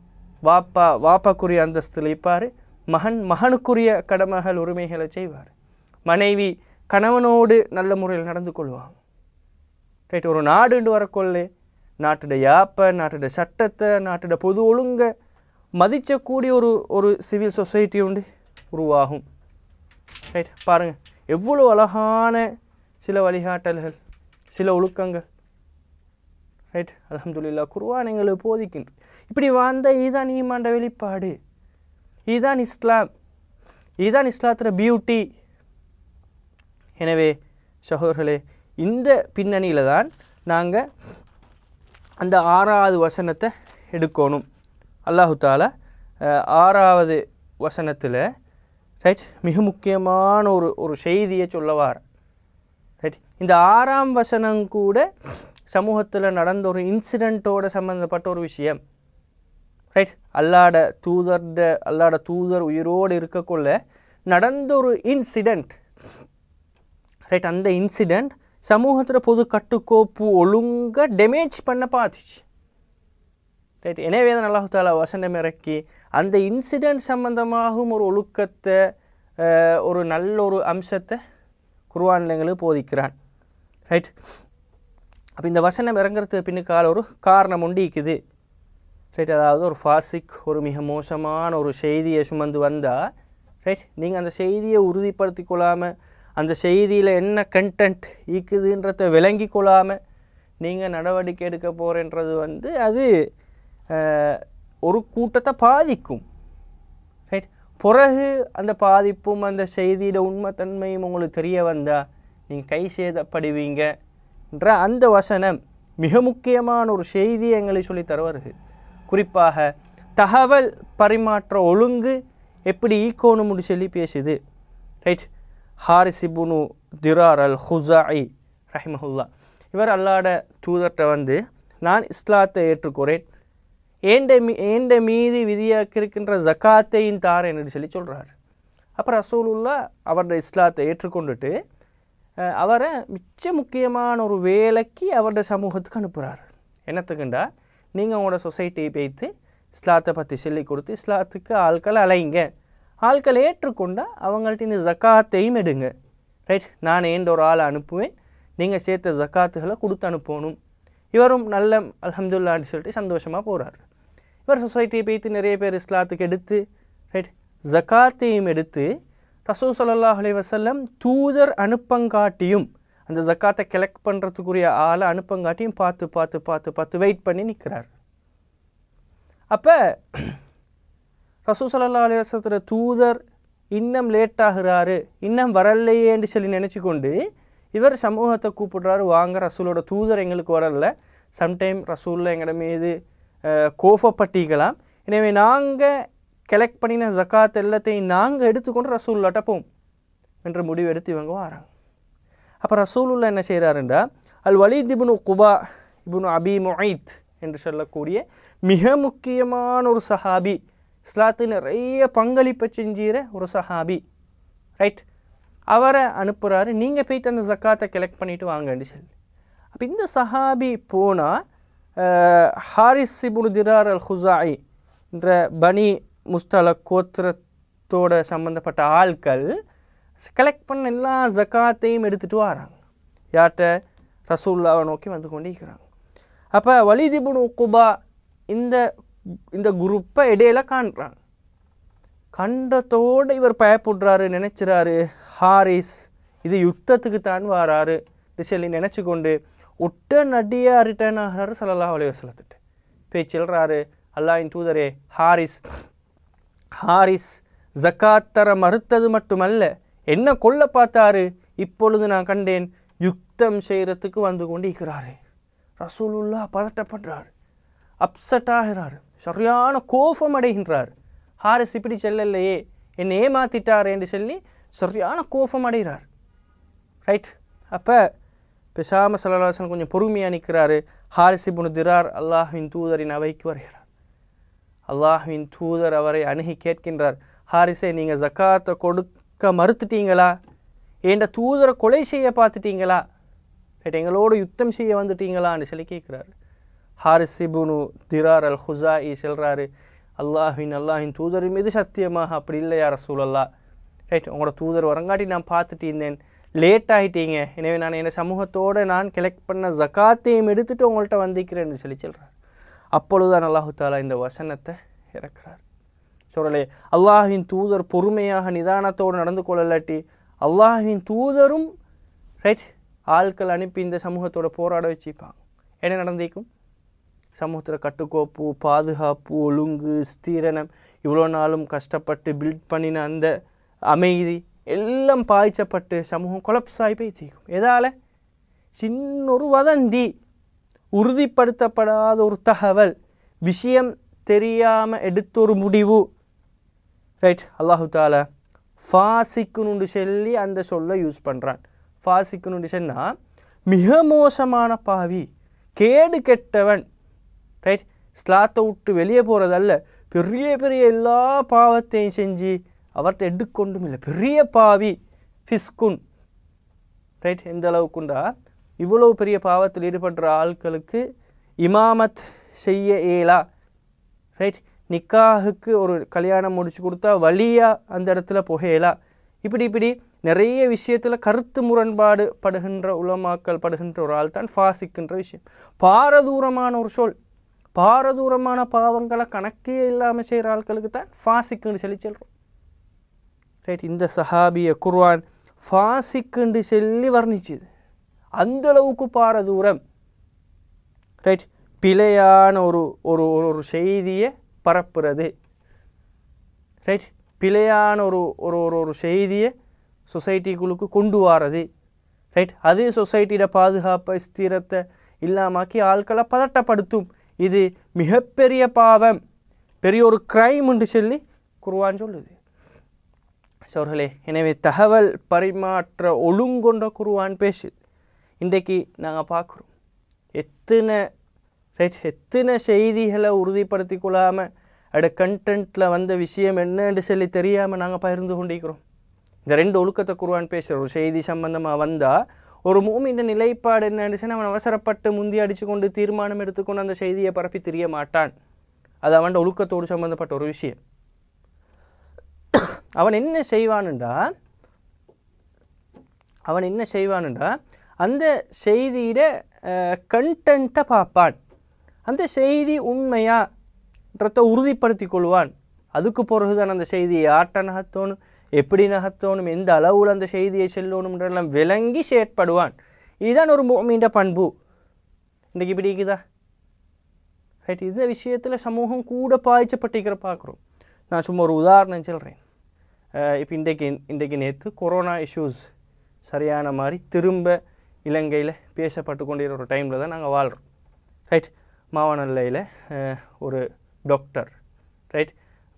வாப்பா வாப்பாக்குரிய அந்தஸ்தில் இருப்பார் மகன் மகனுக்குரிய கடமைகள் உரிமைகளை செய்வார் மனைவி கணவனோடு நல்ல முறையில் நடந்து கொள்வாங்க ரைட் ஒரு நாடுண்டு வரக்கொள்ளே நாட்டுட யாப்பை நாட்டுட சட்டத்தை நாட்டுட பொது ஒழுங்க மதிச்சக்கூடிய ஒரு ஒரு சிவில் சொசைட்டி உண்டு உருவாகும் ரைட் பாருங்கள் எவ்வளோ அழகான சில வழிகாட்டல்கள் சில ஒழுக்கங்கள் ரைட் அலமதுல்லா குர்வான் எங்களை போதிக்கின்ற இப்படி வாழ்ந்த இதுதான் ஈமாண்ட வெளிப்பாடு இதுதான் இஸ்லாம் இதுதான் இஸ்லாத்துற பியூட்டி எனவே சகோதரர்களே இந்த பின்னணியில் தான் நாங்கள் அந்த ஆறாவது வசனத்தை எடுக்கணும் அல்லாஹு ஆறாவது வசனத்தில் ரைட் மிக முக்கியமான ஒரு ஒரு செய்தியை சொல்லவார் ரைட் இந்த ஆறாம் வசனம் கூட சமூகத்தில் நடந்த ஒரு இன்சிடெண்ட்டோட சம்மந்தப்பட்ட ஒரு விஷயம் ரைட் அல்லாட தூதர்ட அல்லாட தூதர் உயிரோடு இருக்கக்குள்ள நடந்த ஒரு இன்சிடெண்ட் ரைட் அந்த இன்சிடெண்ட் சமூகத்தில் பொது கட்டுக்கோப்பு ஒழுங்காக டேமேஜ் பண்ண பார்த்துச்சு ரைட் எனவே தான் அல்லாஹால வசனம் இறக்கி அந்த இன்சிடெண்ட் சம்மந்தமாகும் ஒரு ஒழுக்கத்தை ஒரு நல்ல ஒரு அம்சத்தை குர்வானில் போதிக்கிறான் ரைட் அப்போ இந்த வசனம் இறங்குறதுக்கு பின்னுக்கால ஒரு காரணம் உண்டிக்குது ரைட் அதாவது ஒரு ஃபாசிக் ஒரு மிக மோசமான ஒரு செய்தியை சுமந்து வந்தால் ரைட் நீங்கள் அந்த செய்தியை உறுதிப்படுத்தி கொள்ளாமல் அந்த செய்தியில் என்ன கண்டென்ட் இருக்குதுன்றத விளங்கி கொள்ளாமல் நீங்கள் நடவடிக்கை எடுக்க போகிறேன்றது வந்து அது ஒரு கூட்டத்தை பாதிக்கும் ரைட் பிறகு அந்த பாதிப்பும் அந்த செய்தியோட உண்மைத்தன்மையும் உங்களுக்கு தெரிய வந்தால் நீங்கள் கை சேதப்படுவீங்கன்ற அந்த வசனம் மிக முக்கியமான ஒரு செய்தி எங்களை சொல்லி தருவார்கள் குறிப்பாக தகவல் பரிமாற்ற ஒழுங்கு எப்படி ஈக்கோணும்னு சொல்லி பேசுது ரைட் ஹாரிஸ் இபுனு திரார் அல் ஹுசாயி ரஹிமஹுல்லா இவர் அல்லாட தூதர்கிட்ட வந்து நான் இஸ்லாத்தை ஏற்றுக்கிறேன் ஏண்ட மீ ஏண்ட மீதி விதியாக இருக்கின்ற ஜக்காத்தையும் தாரேன் என்று சொல்லி சொல்கிறார் அப்புறம் ரசூலுல்லா அவருடைய இஸ்லாத்தை ஏற்றுக்கொண்டுட்டு அவரை மிச்ச முக்கியமான ஒரு வேலைக்கு அவருடைய சமூகத்துக்கு அனுப்புகிறார் என்னத்துக்குண்டா நீங்கள் உங்களோட சொசைட்டியை பேய்த்து இஸ்லாத்தை பற்றி சொல்லி கொடுத்து இஸ்லாத்துக்கு ஆட்களை அலைங்க ஆட்கள் ஏற்றுக்கொண்டால் அவங்கள்ட்ட இந்த ஜக்காத்தையும் எடுங்க ரைட் நான் ஏண்ட ஒரு ஆளை அனுப்புவேன் நீங்கள் சேர்த்த ஜக்காத்துகளை கொடுத்து அனுப்பணும் இவரும் நல்ல அலமதுல்லான்னு சொல்லிட்டு சந்தோஷமாக போகிறார் இவர் சொசைட்டியை பேத்து நிறைய பேர் இஸ்லாத்துக்கு எடுத்து ரைட் ஜக்காத்தையும் எடுத்து ரசூ சல்லாஹ் அலி வசல்லம் தூதர் அனுப்பங்காட்டியும் அந்த ஜக்காத்தை கலெக்ட் பண்ணுறதுக்குரிய ஆளை அனுப்பங்காட்டியும் பார்த்து பார்த்து பார்த்து பார்த்து வெயிட் பண்ணி நிற்கிறார் அப்போ ரசூ சல்லா தூதர் இன்னும் லேட் ஆகிறாரு இன்னும் வரலையேன்னு சொல்லி நினச்சி கொண்டு இவர் சமூகத்தை கூப்பிடுறாரு வாங்க ரசூலோட தூதர் எங்களுக்கு வரல சம்டைம் ரசூலில் எங்களோட மீது கோபப்பட்டிக்கலாம் எனவே நாங்கள் கலெக்ட் பண்ணின ஜக்காத் எல்லாத்தையும் நாங்கள் எடுத்துக்கொண்டு ரசூல் போம் என்ற முடிவு எடுத்து இவங்க வராங்க அப்போ ரசூலுல்லா என்ன செய்கிறாருண்டா அல் வலித் இபுனு குபா இபுனு அபி மொஹித் என்று சொல்லக்கூடிய மிக முக்கியமான ஒரு சஹாபி இஸ்லாத்தில் நிறைய பங்களிப்பை செஞ்சிற ஒரு சஹாபி ரைட் அவரை அனுப்புகிறாரு நீங்கள் போயிட்டு அந்த ஜக்காத்தை கலெக்ட் பண்ணிவிட்டு வாங்கன்னு சொல்லி அப்போ இந்த சஹாபி போனால் ஹாரிஸ் சிபுல் திரார் அல் ஹுசாயி என்ற பனி முஸ்தல கோத்திரத்தோட சம்மந்தப்பட்ட ஆட்கள் கலெக்ட் பண்ண எல்லா ஜக்காத்தையும் எடுத்துகிட்டு வராங்க யார்கிட்ட ரசூல்லாவை நோக்கி வந்து கொண்டிருக்கிறாங்க அப்போ வலிதிபுன் உக்குபா இந்த இந்த குரூப்பை இடையில காண்றாங்க கண்டத்தோடு இவர் பயப்படுறாரு நினச்சிறாரு ஹாரிஸ் இது யுத்தத்துக்கு தான் வாராரு சொல்லி நினச்சி கொண்டு ஒட்ட நடியாக ரிட்டர்ன் ஆகிறாரு சல்லா அலைய வசலத்துட்டு போய் செல்கிறாரு அல்லாயின் தூதரே ஹாரிஸ் ஹாரிஸ் ஜக்காத் மறுத்தது மட்டுமல்ல என்ன கொல்ல பார்த்தாரு இப்பொழுது நான் கண்டேன் யுத்தம் செய்கிறதுக்கு வந்து கொண்டு இருக்கிறாரு ரசூலுல்லா பதட்டப்படுறாரு அப்செட் ஆகிறாரு சரியான கோபம் அடைகின்றார் ஹாரிஸ் இப்படி செல்லலையே என்னை ஏமாத்திட்டார் என்று சொல்லி சரியான கோபம் அடைகிறார் ரைட் அப்போ பிசாம சலராசன் கொஞ்சம் பொறுமையாக நிற்கிறாரு இப்னு திரார் அல்லாஹுவின் தூதரின் அவைக்கு வருகிறார் அல்லாஹுவின் தூதர் அவரை அணுகி கேட்கின்றார் ஹாரிஸை நீங்கள் ஜக்காத்தை கொடுக்க மறுத்துட்டீங்களா என்ற தூதரை கொலை செய்ய பார்த்துட்டீங்களா எங்களோடு யுத்தம் செய்ய வந்துட்டீங்களான்னு சொல்லி கேட்குறாரு ஹாரிசிபுனு திரார் அல் ஹுசாயி செல்கிறாரு அல்லாஹின் அல்லாஹின் தூதரும் மீது சத்தியமாக அப்படி இல்லையா ரசூலல்லா ரைட் உங்களோட தூதர் வரங்காட்டி நான் பார்த்துட்டு இருந்தேன் லேட் ஆகிட்டீங்க எனவே நான் என்னை சமூகத்தோடு நான் கலெக்ட் பண்ண ஜக்காத்தையும் எடுத்துகிட்டு உங்கள்கிட்ட வந்திக்கிறேன்னு சொல்லி சொல்கிறார் அப்பொழுதுதான் அல்லாஹுத்தாலா இந்த வசனத்தை இறக்குறார் சொல்லலே அல்லாஹின் தூதர் பொறுமையாக நிதானத்தோடு நடந்து கொள்ளலாட்டி அல்லாஹின் தூதரும் ரைட் ஆட்கள் அனுப்பி இந்த சமூகத்தோட போராட வச்சுப்பாங்க என்ன நடந்திருக்கும் சமூகத்தில் கட்டுக்கோப்பு பாதுகாப்பு ஒழுங்கு ஸ்தீரணம் இவ்வளோ நாளும் கஷ்டப்பட்டு பில்ட் பண்ணின அந்த அமைதி எல்லாம் பாய்ச்சப்பட்டு சமூகம் குழப்பு ஆகி போய் தீக்கும் எதால் சின்னொரு வதந்தி உறுதிப்படுத்தப்படாத ஒரு தகவல் விஷயம் தெரியாமல் எடுத்த ஒரு முடிவு ரைட் அல்லாஹு தாலா ஃபாசிக்குன்னு சொல்லி அந்த சொல்லை யூஸ் பண்ணுறான் ஃபாசிக்குன்னு சொன்னால் மிக மோசமான பாவி கேடு கெட்டவன் ரைட் ஸ்லாத்தை விட்டு வெளியே போகிறதல்ல பெரிய பெரிய எல்லா பாவத்தையும் செஞ்சு அவர்கிட்ட எடுக்கொண்டும் இல்லை பெரிய பாவி ஃபிஸ்குன் ரைட் எந்த அளவுக்குண்டா இவ்வளோ பெரிய பாவத்தில் ஈடுபடுற ஆட்களுக்கு இமாமத் செய்ய ஏலா ரைட் நிக்காஹுக்கு ஒரு கல்யாணம் முடிச்சு கொடுத்தா வழியாக அந்த இடத்துல புகையலா இப்படி இப்படி நிறைய விஷயத்தில் கருத்து முரண்பாடு படுகின்ற உலமாக்கல் படுகின்ற ஒரு ஆள் தான் ஃபாசிக்குன்ற விஷயம் பாரதூரமான ஒரு சொல் பாரதூரமான பாவங்களை கணக்கே இல்லாமல் செய்கிற ஆட்களுக்கு தான் ஃபாசிக்குன்னு சொல்லி சொல்கிறோம் ரைட் இந்த சஹாபிய குர்வான் ஃபாசிக்குண்டு சொல்லி வர்ணிச்சுது அந்தளவுக்கு பாரதூரம் ரைட் பிழையான ஒரு ஒரு ஒரு செய்தியை பரப்புறது ரைட் பிழையான ஒரு ஒரு ஒரு ஒரு செய்தியை சொசைட்டிக்குள்ளுக்கு கொண்டு வாரது ரைட் அது சொசைட்டியோட பாதுகாப்பை ஸ்திரத்தை இல்லாமாக்கி ஆட்களை பதட்டப்படுத்தும் இது மிகப்பெரிய பாவம் பெரிய ஒரு கிரைம் என்று சொல்லி குருவான் சொல்லுது சோர்களே எனவே தகவல் பரிமாற்ற ஒழுங்கொண்ட குருவான் பேசு இன்றைக்கு நாங்கள் பார்க்குறோம் எத்தனை எத்தனை செய்திகளை உறுதிப்படுத்தி கொள்ளாமல் அட கண்டென்ட்டில் வந்த விஷயம் என்னன்னு சொல்லி தெரியாமல் நாங்கள் பகிர்ந்து கொண்டிருக்கிறோம் இந்த ரெண்டு ஒழுக்கத்தை குருவான் பேசுகிற ஒரு செய்தி சம்பந்தமாக வந்தால் ஒரு மூமின் நிலைப்பாடு என்ன ஆயிடுச்சுன்னா அவன் அவசரப்பட்டு முந்தி அடித்து கொண்டு தீர்மானம் எடுத்துக்கொண்டு அந்த செய்தியை பரப்பி தெரிய மாட்டான் அது அவன் ஒழுக்கத்தோடு சம்மந்தப்பட்ட ஒரு விஷயம் அவன் என்ன செய்வானுண்டா அவன் என்ன செய்வானுண்டா அந்த செய்தியிட கண்டென்ட்டை பார்ப்பான் அந்த செய்தி உண்மையான்றத உறுதிப்படுத்தி கொள்வான் அதுக்கு பிறகுதான் அந்த செய்தியை ஆட்டனாக தோணும் எப்படி நகர்த்தணும் எந்த அளவில் அந்த செய்தியை செல்லணும்ன்றெல்லாம் விளங்கி செயற்படுவான் இதுதான் ஒரு மீண்ட பண்பு இன்றைக்கு இப்படி இருக்குதா ரைட் இந்த விஷயத்தில் சமூகம் கூட பாய்ச்சப்பட்டிருக்கிற பார்க்குறோம் நான் சும்மா ஒரு உதாரணம் சொல்கிறேன் இப்போ இன்றைக்கு இன்றைக்கு நேற்று கொரோனா இஷ்யூஸ் சரியான மாதிரி திரும்ப இலங்கையில் பேசப்பட்டு கொண்டிருக்கிற ஒரு டைமில் தான் நாங்கள் வாழ்கிறோம் ரைட் மாவனல்லையில் ஒரு டாக்டர் ரைட்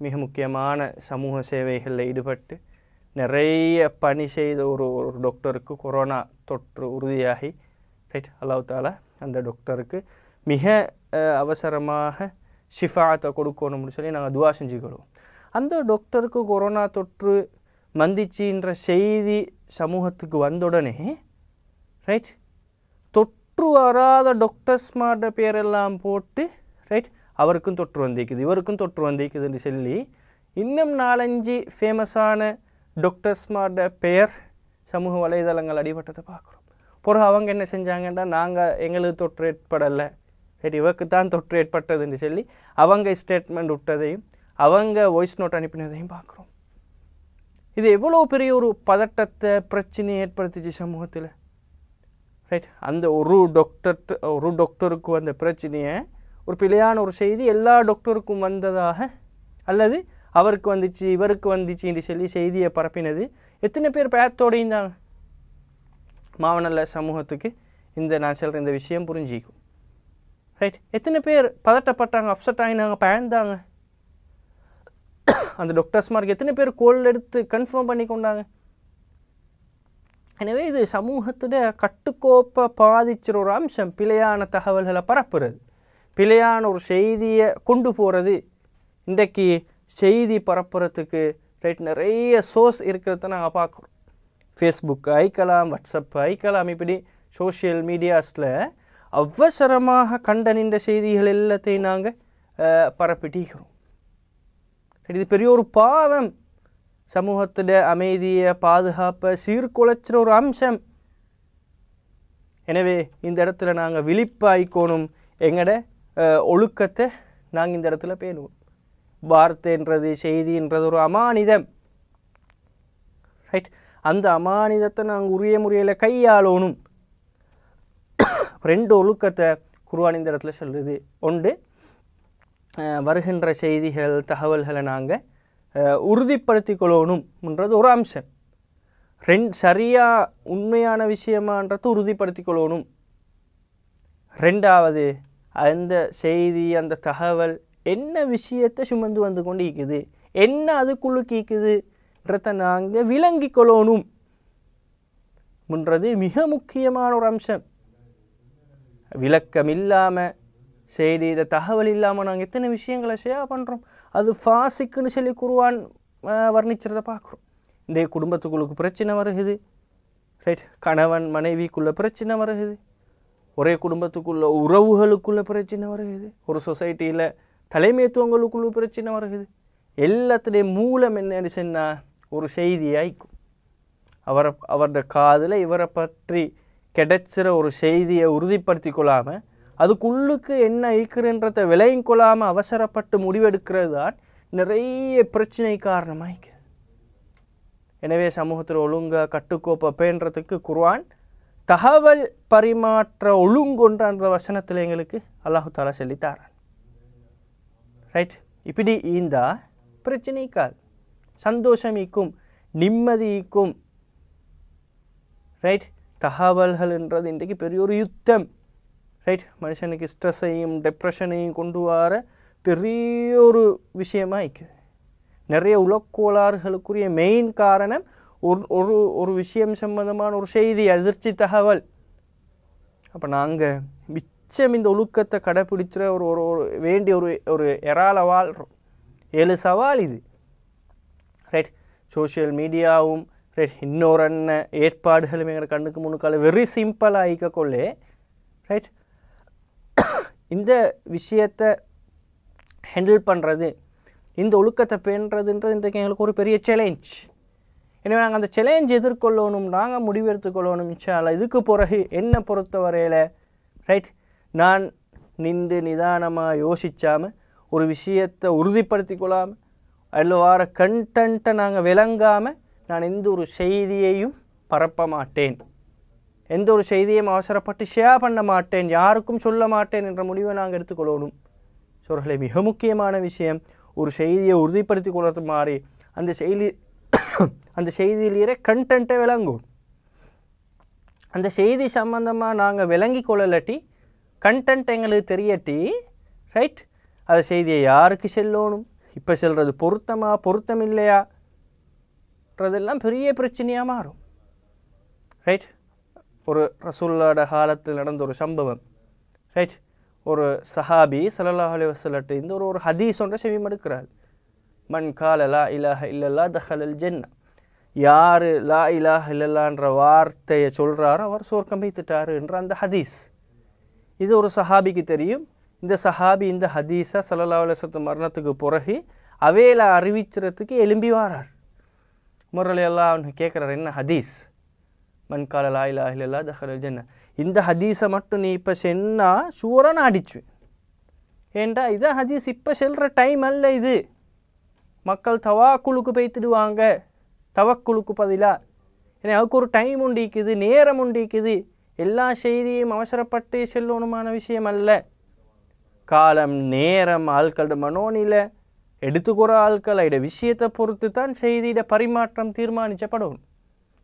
மிக முக்கியமான சமூக சேவைகளில் ஈடுபட்டு நிறைய பணி செய்த ஒரு ஒரு டாக்டருக்கு கொரோனா தொற்று உறுதியாகி ரைட் அல்லாஹால அந்த டாக்டருக்கு மிக அவசரமாக ஷிஃபாத்தை கொடுக்கணும்னு சொல்லி நாங்கள் துவா செஞ்சுக்கிறோம் அந்த டாக்டருக்கு கொரோனா தொற்று மந்திச்சின்ற செய்தி சமூகத்துக்கு வந்தவுடனே ரைட் தொற்று வராத டாக்டர்ஸ் மாட்ட பேரெல்லாம் போட்டு ரைட் அவருக்கும் தொற்று வந்திருக்குது இவருக்கும் தொற்று வந்திருக்குதுன்னு சொல்லி இன்னும் நாலஞ்சு ஃபேமஸான டாக்டர்ஸ்மார்ட பெயர் சமூக வலைதளங்கள் அடிபட்டதை பார்க்குறோம் பிறகு அவங்க என்ன செஞ்சாங்கன்னா நாங்கள் எங்களுக்கு தொற்று ஏற்படலை சரி இவருக்கு தான் தொற்று ஏற்பட்டதுன்னு சொல்லி அவங்க ஸ்டேட்மெண்ட் விட்டதையும் அவங்க வாய்ஸ் நோட் அனுப்பினதையும் பார்க்குறோம் இது எவ்வளோ பெரிய ஒரு பதட்டத்தை பிரச்சனையை ஏற்படுத்திச்சு சமூகத்தில் ரைட் அந்த ஒரு டாக்டர் ஒரு டாக்டருக்கு அந்த பிரச்சனையை ஒரு பிழையான ஒரு செய்தி எல்லா டாக்டருக்கும் வந்ததாக அல்லது அவருக்கு வந்துச்சு இவருக்கு வந்துச்சு என்று சொல்லி செய்தியை பரப்பினது எத்தனை பேர் பேத்தோடு இந்த மாவனல்ல சமூகத்துக்கு இந்த நான் சொல்கிற இந்த விஷயம் புரிஞ்சிக்கும் ரைட் எத்தனை பேர் பதட்டப்பட்டாங்க அப்செட் ஆகினாங்க பயந்தாங்க அந்த டாக்டர்ஸ் மார்க் எத்தனை பேர் கோல் எடுத்து கன்ஃபார்ம் பண்ணி கொண்டாங்க எனவே இது சமூகத்துடைய கட்டுக்கோப்பை பாதிச்சிற ஒரு அம்சம் பிழையான தகவல்களை பரப்புறது பிழையான ஒரு செய்தியை கொண்டு போகிறது இன்றைக்கு செய்தி பரப்புறத்துக்கு ரைட் நிறைய சோர்ஸ் இருக்கிறத நாங்கள் பார்க்குறோம் ஃபேஸ்புக் ஐக்கலாம் வாட்ஸ்அப் ஐக்கலாம் இப்படி சோஷியல் மீடியாஸில் அவசரமாக கண்ட நின்ற செய்திகள் எல்லாத்தையும் நாங்கள் பரப்பிட்டிக்கிறோம் இது பெரிய ஒரு பாவம் சமூகத்தில் அமைதியை பாதுகாப்பை சீர்குலைச்சிற ஒரு அம்சம் எனவே இந்த இடத்துல நாங்கள் விழிப்பாய்க்கோணும் எங்கட ஒழுக்கத்தை நாங்கள் இந்த இடத்துல பேணுவோம் வார்த்தைன்றது செய்தின்றது ஒரு அமானிதம் ரைட் அந்த அமானிதத்தை நாங்கள் உரிய முறையில் கையாளணும் ரெண்டு ஒழுக்கத்தை குருவான் இந்த இடத்துல சொல்லுது உண்டு வருகின்ற செய்திகள் தகவல்களை நாங்கள் உறுதிப்படுத்தி கொள்ளணும்ன்றது ஒரு அம்சம் ரெண் சரியாக உண்மையான விஷயமான்றது உறுதிப்படுத்தி கொள்ளணும் ரெண்டாவது அந்த செய்தி அந்த தகவல் என்ன விஷயத்தை சுமந்து வந்து கொண்டு இருக்குது என்ன அதுக்குள்ளு கேட்குதுன்றத நாங்கள் விளங்கி கொள்ளணும் என்றது மிக முக்கியமான ஒரு அம்சம் விளக்கம் இல்லாமல் செய்தியிட தகவல் இல்லாமல் நாங்கள் எத்தனை விஷயங்களை ஷேர் பண்ணுறோம் அது ஃபாசிக்குன்னு சொல்லி குருவான் வர்ணிச்சிருதை பார்க்குறோம் இந்த குடும்பத்துக்குள்ளுக்கு பிரச்சனை வருகுது ரைட் கணவன் மனைவிக்குள்ளே பிரச்சனை வருகுது ஒரே குடும்பத்துக்குள்ளே உறவுகளுக்குள்ளே பிரச்சனை வருகிறது ஒரு சொசைட்டியில் தலைமைத்துவங்களுக்குள்ள பிரச்சனை வருகிறது எல்லாத்துடைய மூலம் என்னன்னு சொன்னால் ஒரு செய்தி ஆய்க்கும் அவரை அவரோட காதில் இவரை பற்றி கிடைச்சிற ஒரு செய்தியை உறுதிப்படுத்தி கொள்ளாமல் அதுக்குள்ளுக்கு என்ன ஈக்குறன்றத விலையும் கொள்ளாமல் அவசரப்பட்டு முடிவெடுக்கிறது தான் நிறைய பிரச்சனை காரணமாக எனவே சமூகத்தில் ஒழுங்காக கட்டுக்கோப்பை பேன்றதுக்கு குர்வான் தகவல் பரிமாற்ற ஒழுங்குன்ற அந்த வசனத்தில் எங்களுக்கு அல்லாஹு தாலா சொல்லித்தாரான் ரைட் இப்படி ஈந்தா பிரச்சனைக்கால் சந்தோஷம் நிம்மதிக்கும் ரைட் தகவல்கள் ரைட் தகவல்கள்ன்றது இன்றைக்கு பெரிய ஒரு யுத்தம் ரைட் மனுஷனுக்கு ஸ்ட்ரெஸ்ஸையும் டெப்ரெஷனையும் கொண்டு வர பெரிய ஒரு விஷயமாக இருக்குது நிறைய உலக்கோளாறுகளுக்குரிய மெயின் காரணம் ஒரு ஒரு ஒரு விஷயம் சம்பந்தமான ஒரு செய்தி அதிர்ச்சி தகவல் அப்போ நாங்கள் மிச்சம் இந்த ஒழுக்கத்தை கடைப்பிடிச்சுற ஒரு ஒரு ஒரு வேண்டிய ஒரு ஒரு எறால வாழ்கிறோம் ஏழு சவால் இது ரைட் சோஷியல் மீடியாவும் ரைட் இன்னொரு என்ன ஏற்பாடுகளும் எங்கள் கண்ணுக்கு முன்னுக்கால வெரி சிம்பிளாக ஆகிக்கொள்ளே ரைட் இந்த விஷயத்தை ஹேண்டில் பண்ணுறது இந்த ஒழுக்கத்தை பேணுறதுன்றது இன்றைக்கு எங்களுக்கு ஒரு பெரிய சேலஞ்ச் எனவே நாங்கள் அந்த சேலஞ்ச் எதிர்கொள்ளணும் நாங்கள் முடிவெடுத்துக்கொள்ளணும் இன்ஷால்லா இதுக்கு பிறகு என்னை பொறுத்த வரையில் ரைட் நான் நின்று நிதானமாக யோசிச்சாமல் ஒரு விஷயத்தை உறுதிப்படுத்தி கொள்ளாமல் அதில் வார கண்டன்ட்டை நாங்கள் விளங்காமல் நான் எந்த ஒரு செய்தியையும் பரப்ப மாட்டேன் எந்த ஒரு செய்தியும் அவசரப்பட்டு ஷேர் பண்ண மாட்டேன் யாருக்கும் சொல்ல மாட்டேன் என்ற முடிவை நாங்கள் எடுத்துக்கொள்ளணும் சோர்களே மிக முக்கியமான விஷயம் ஒரு செய்தியை உறுதிப்படுத்தி கொள்ளுறது மாதிரி அந்த செய்தி அந்த செய்தியிலேயே கண்டென்ட்டை விளங்கும் அந்த செய்தி சம்மந்தமாக நாங்கள் விளங்கி கொள்ளலாட்டி கண்டென்ட் எங்களுக்கு தெரியட்டி ரைட் அந்த செய்தியை யாருக்கு செல்லணும் இப்போ செல்வது பொருத்தமா பொருத்தம் இல்லையான்றதெல்லாம் பெரிய பிரச்சனையாக மாறும் ரைட் ஒரு ரசூல்லாட காலத்தில் நடந்த ஒரு சம்பவம் ரைட் ஒரு சஹாபி சல்லா அலி வசல்லட்டு இந்த ஒரு ஒரு ஹதீஸ் ஒன்றை செவிமடுக்கிறார் மண் கால லா இலாஹ இல்லல்லா தஹலல் ஜென்ன யார் லா இலாஹ இல்லல்லான்ற வார்த்தையை சொல்கிறாரோ அவர் சோர்க்கம் வைத்துட்டார் என்ற அந்த ஹதீஸ் இது ஒரு சஹாபிக்கு தெரியும் இந்த சஹாபி இந்த ஹதீஸை சல்லல்லா அலுவலத்து மரணத்துக்கு பிறகு அவையில் அறிவிச்சுறதுக்கு எலும்பி வாரார் முரலையெல்லாம் அவனு கேட்குறாரு என்ன ஹதீஸ் மண் கால லா இலா இல்லல்லா தஹலல் ஜென்ன இந்த ஹதீஸை மட்டும் நீ இப்போ சென்னா சூரன் ஆடிச்சு ஏண்டா இதான் ஹதீஸ் இப்போ செல்கிற டைம் அல்ல இது மக்கள் தவாக்குழுக்கு போய்த்திடுவாங்க தவக்குழுக்கு பதிலாக ஏன்னா அதுக்கு ஒரு டைம் உண்டிக்குது நேரம் உண்டிக்குது எல்லா செய்தியும் அவசரப்பட்டு செல்லணுமான விஷயம் அல்ல காலம் நேரம் ஆட்களோட மனோநில எடுத்துக்கிற ஆட்களோட விஷயத்தை பொறுத்து தான் செய்தியிட பரிமாற்றம் தீர்மானிச்சப்படும்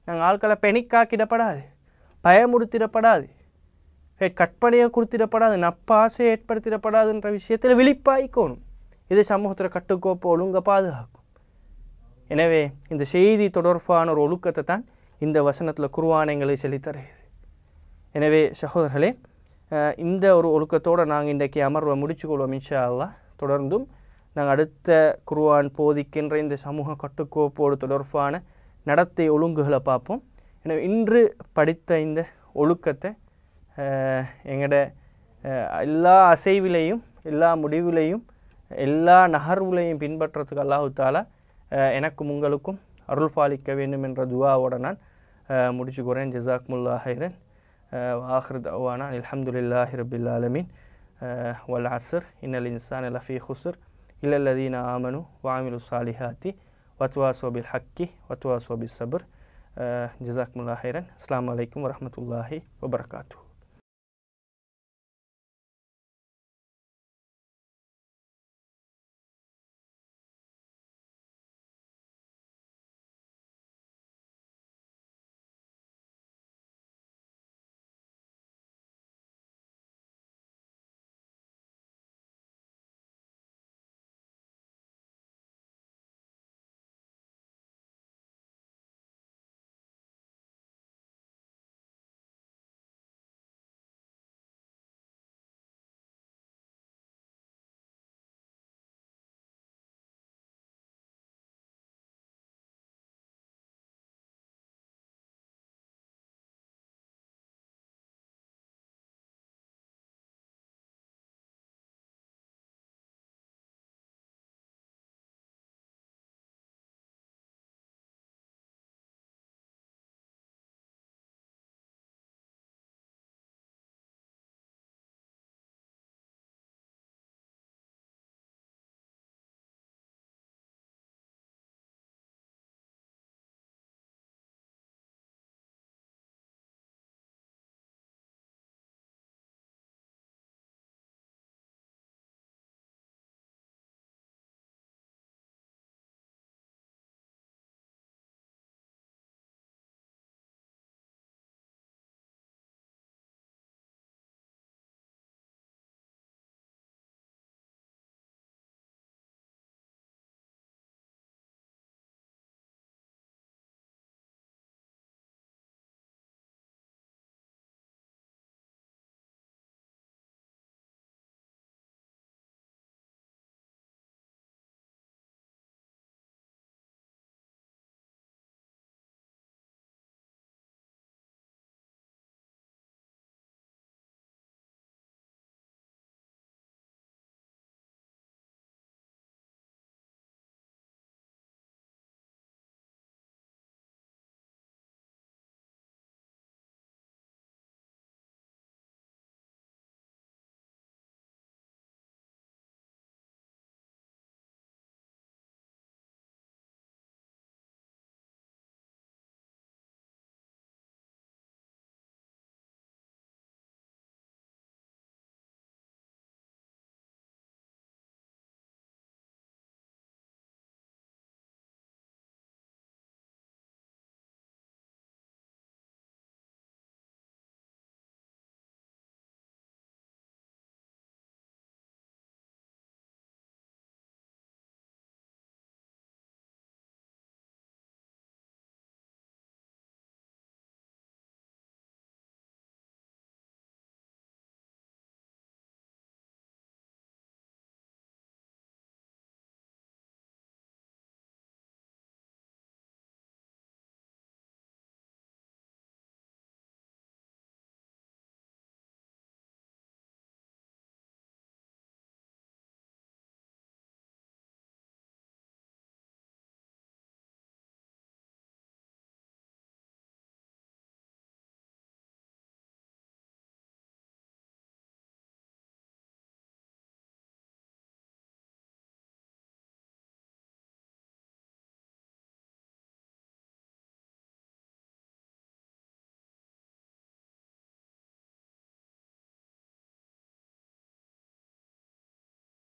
நாங்கள் ஆட்களை பெணிக்காக்கிடப்படாது பயமுறுத்திடப்படாது கற்பனையாக கொடுத்திடப்படாது நப்பாசை ஏற்படுத்திடப்படாதுன்ற விஷயத்தில் விழிப்பாய்க்கணும் இது சமூகத்தில் கட்டுக்கோப்பு ஒழுங்கை பாதுகாக்கும் எனவே இந்த செய்தி தொடர்பான ஒரு ஒழுக்கத்தை தான் இந்த வசனத்தில் குருவானைங்களை செலுத்தருகிறது எனவே சகோதரர்களே இந்த ஒரு ஒழுக்கத்தோடு நாங்கள் இன்றைக்கு அமர்வை முடிச்சுக்கொள்வோம் இன்ஷா அல்லா தொடர்ந்தும் நாங்கள் அடுத்த குருவான் போதிக்கின்ற இந்த சமூக கட்டுக்கோப்போடு தொடர்பான நடத்தை ஒழுங்குகளை பார்ப்போம் எனவே இன்று படித்த இந்த ஒழுக்கத்தை எங்களோட எல்லா அசைவிலையும் எல்லா முடிவிலையும் எல்லா நகர்வுகளையும் பின்பற்றதுக்கு அல்லாஹு தாலா எனக்கும் உங்களுக்கும் அருள் பாலிக்க வேண்டும் என்ற துவாவோட நான் முடிச்சுக்கிறேன் ஜசாக்முல்லா ஹைரன் وآخر دعوانا الحمد لله رب العالمين والعصر إن الإنسان لفي خسر إلا الذين آمنوا وعملوا الصالحات وتواصوا بالحق وتواصوا بالصبر جزاكم الله خيرا السلام عليكم ورحمة الله وبركاته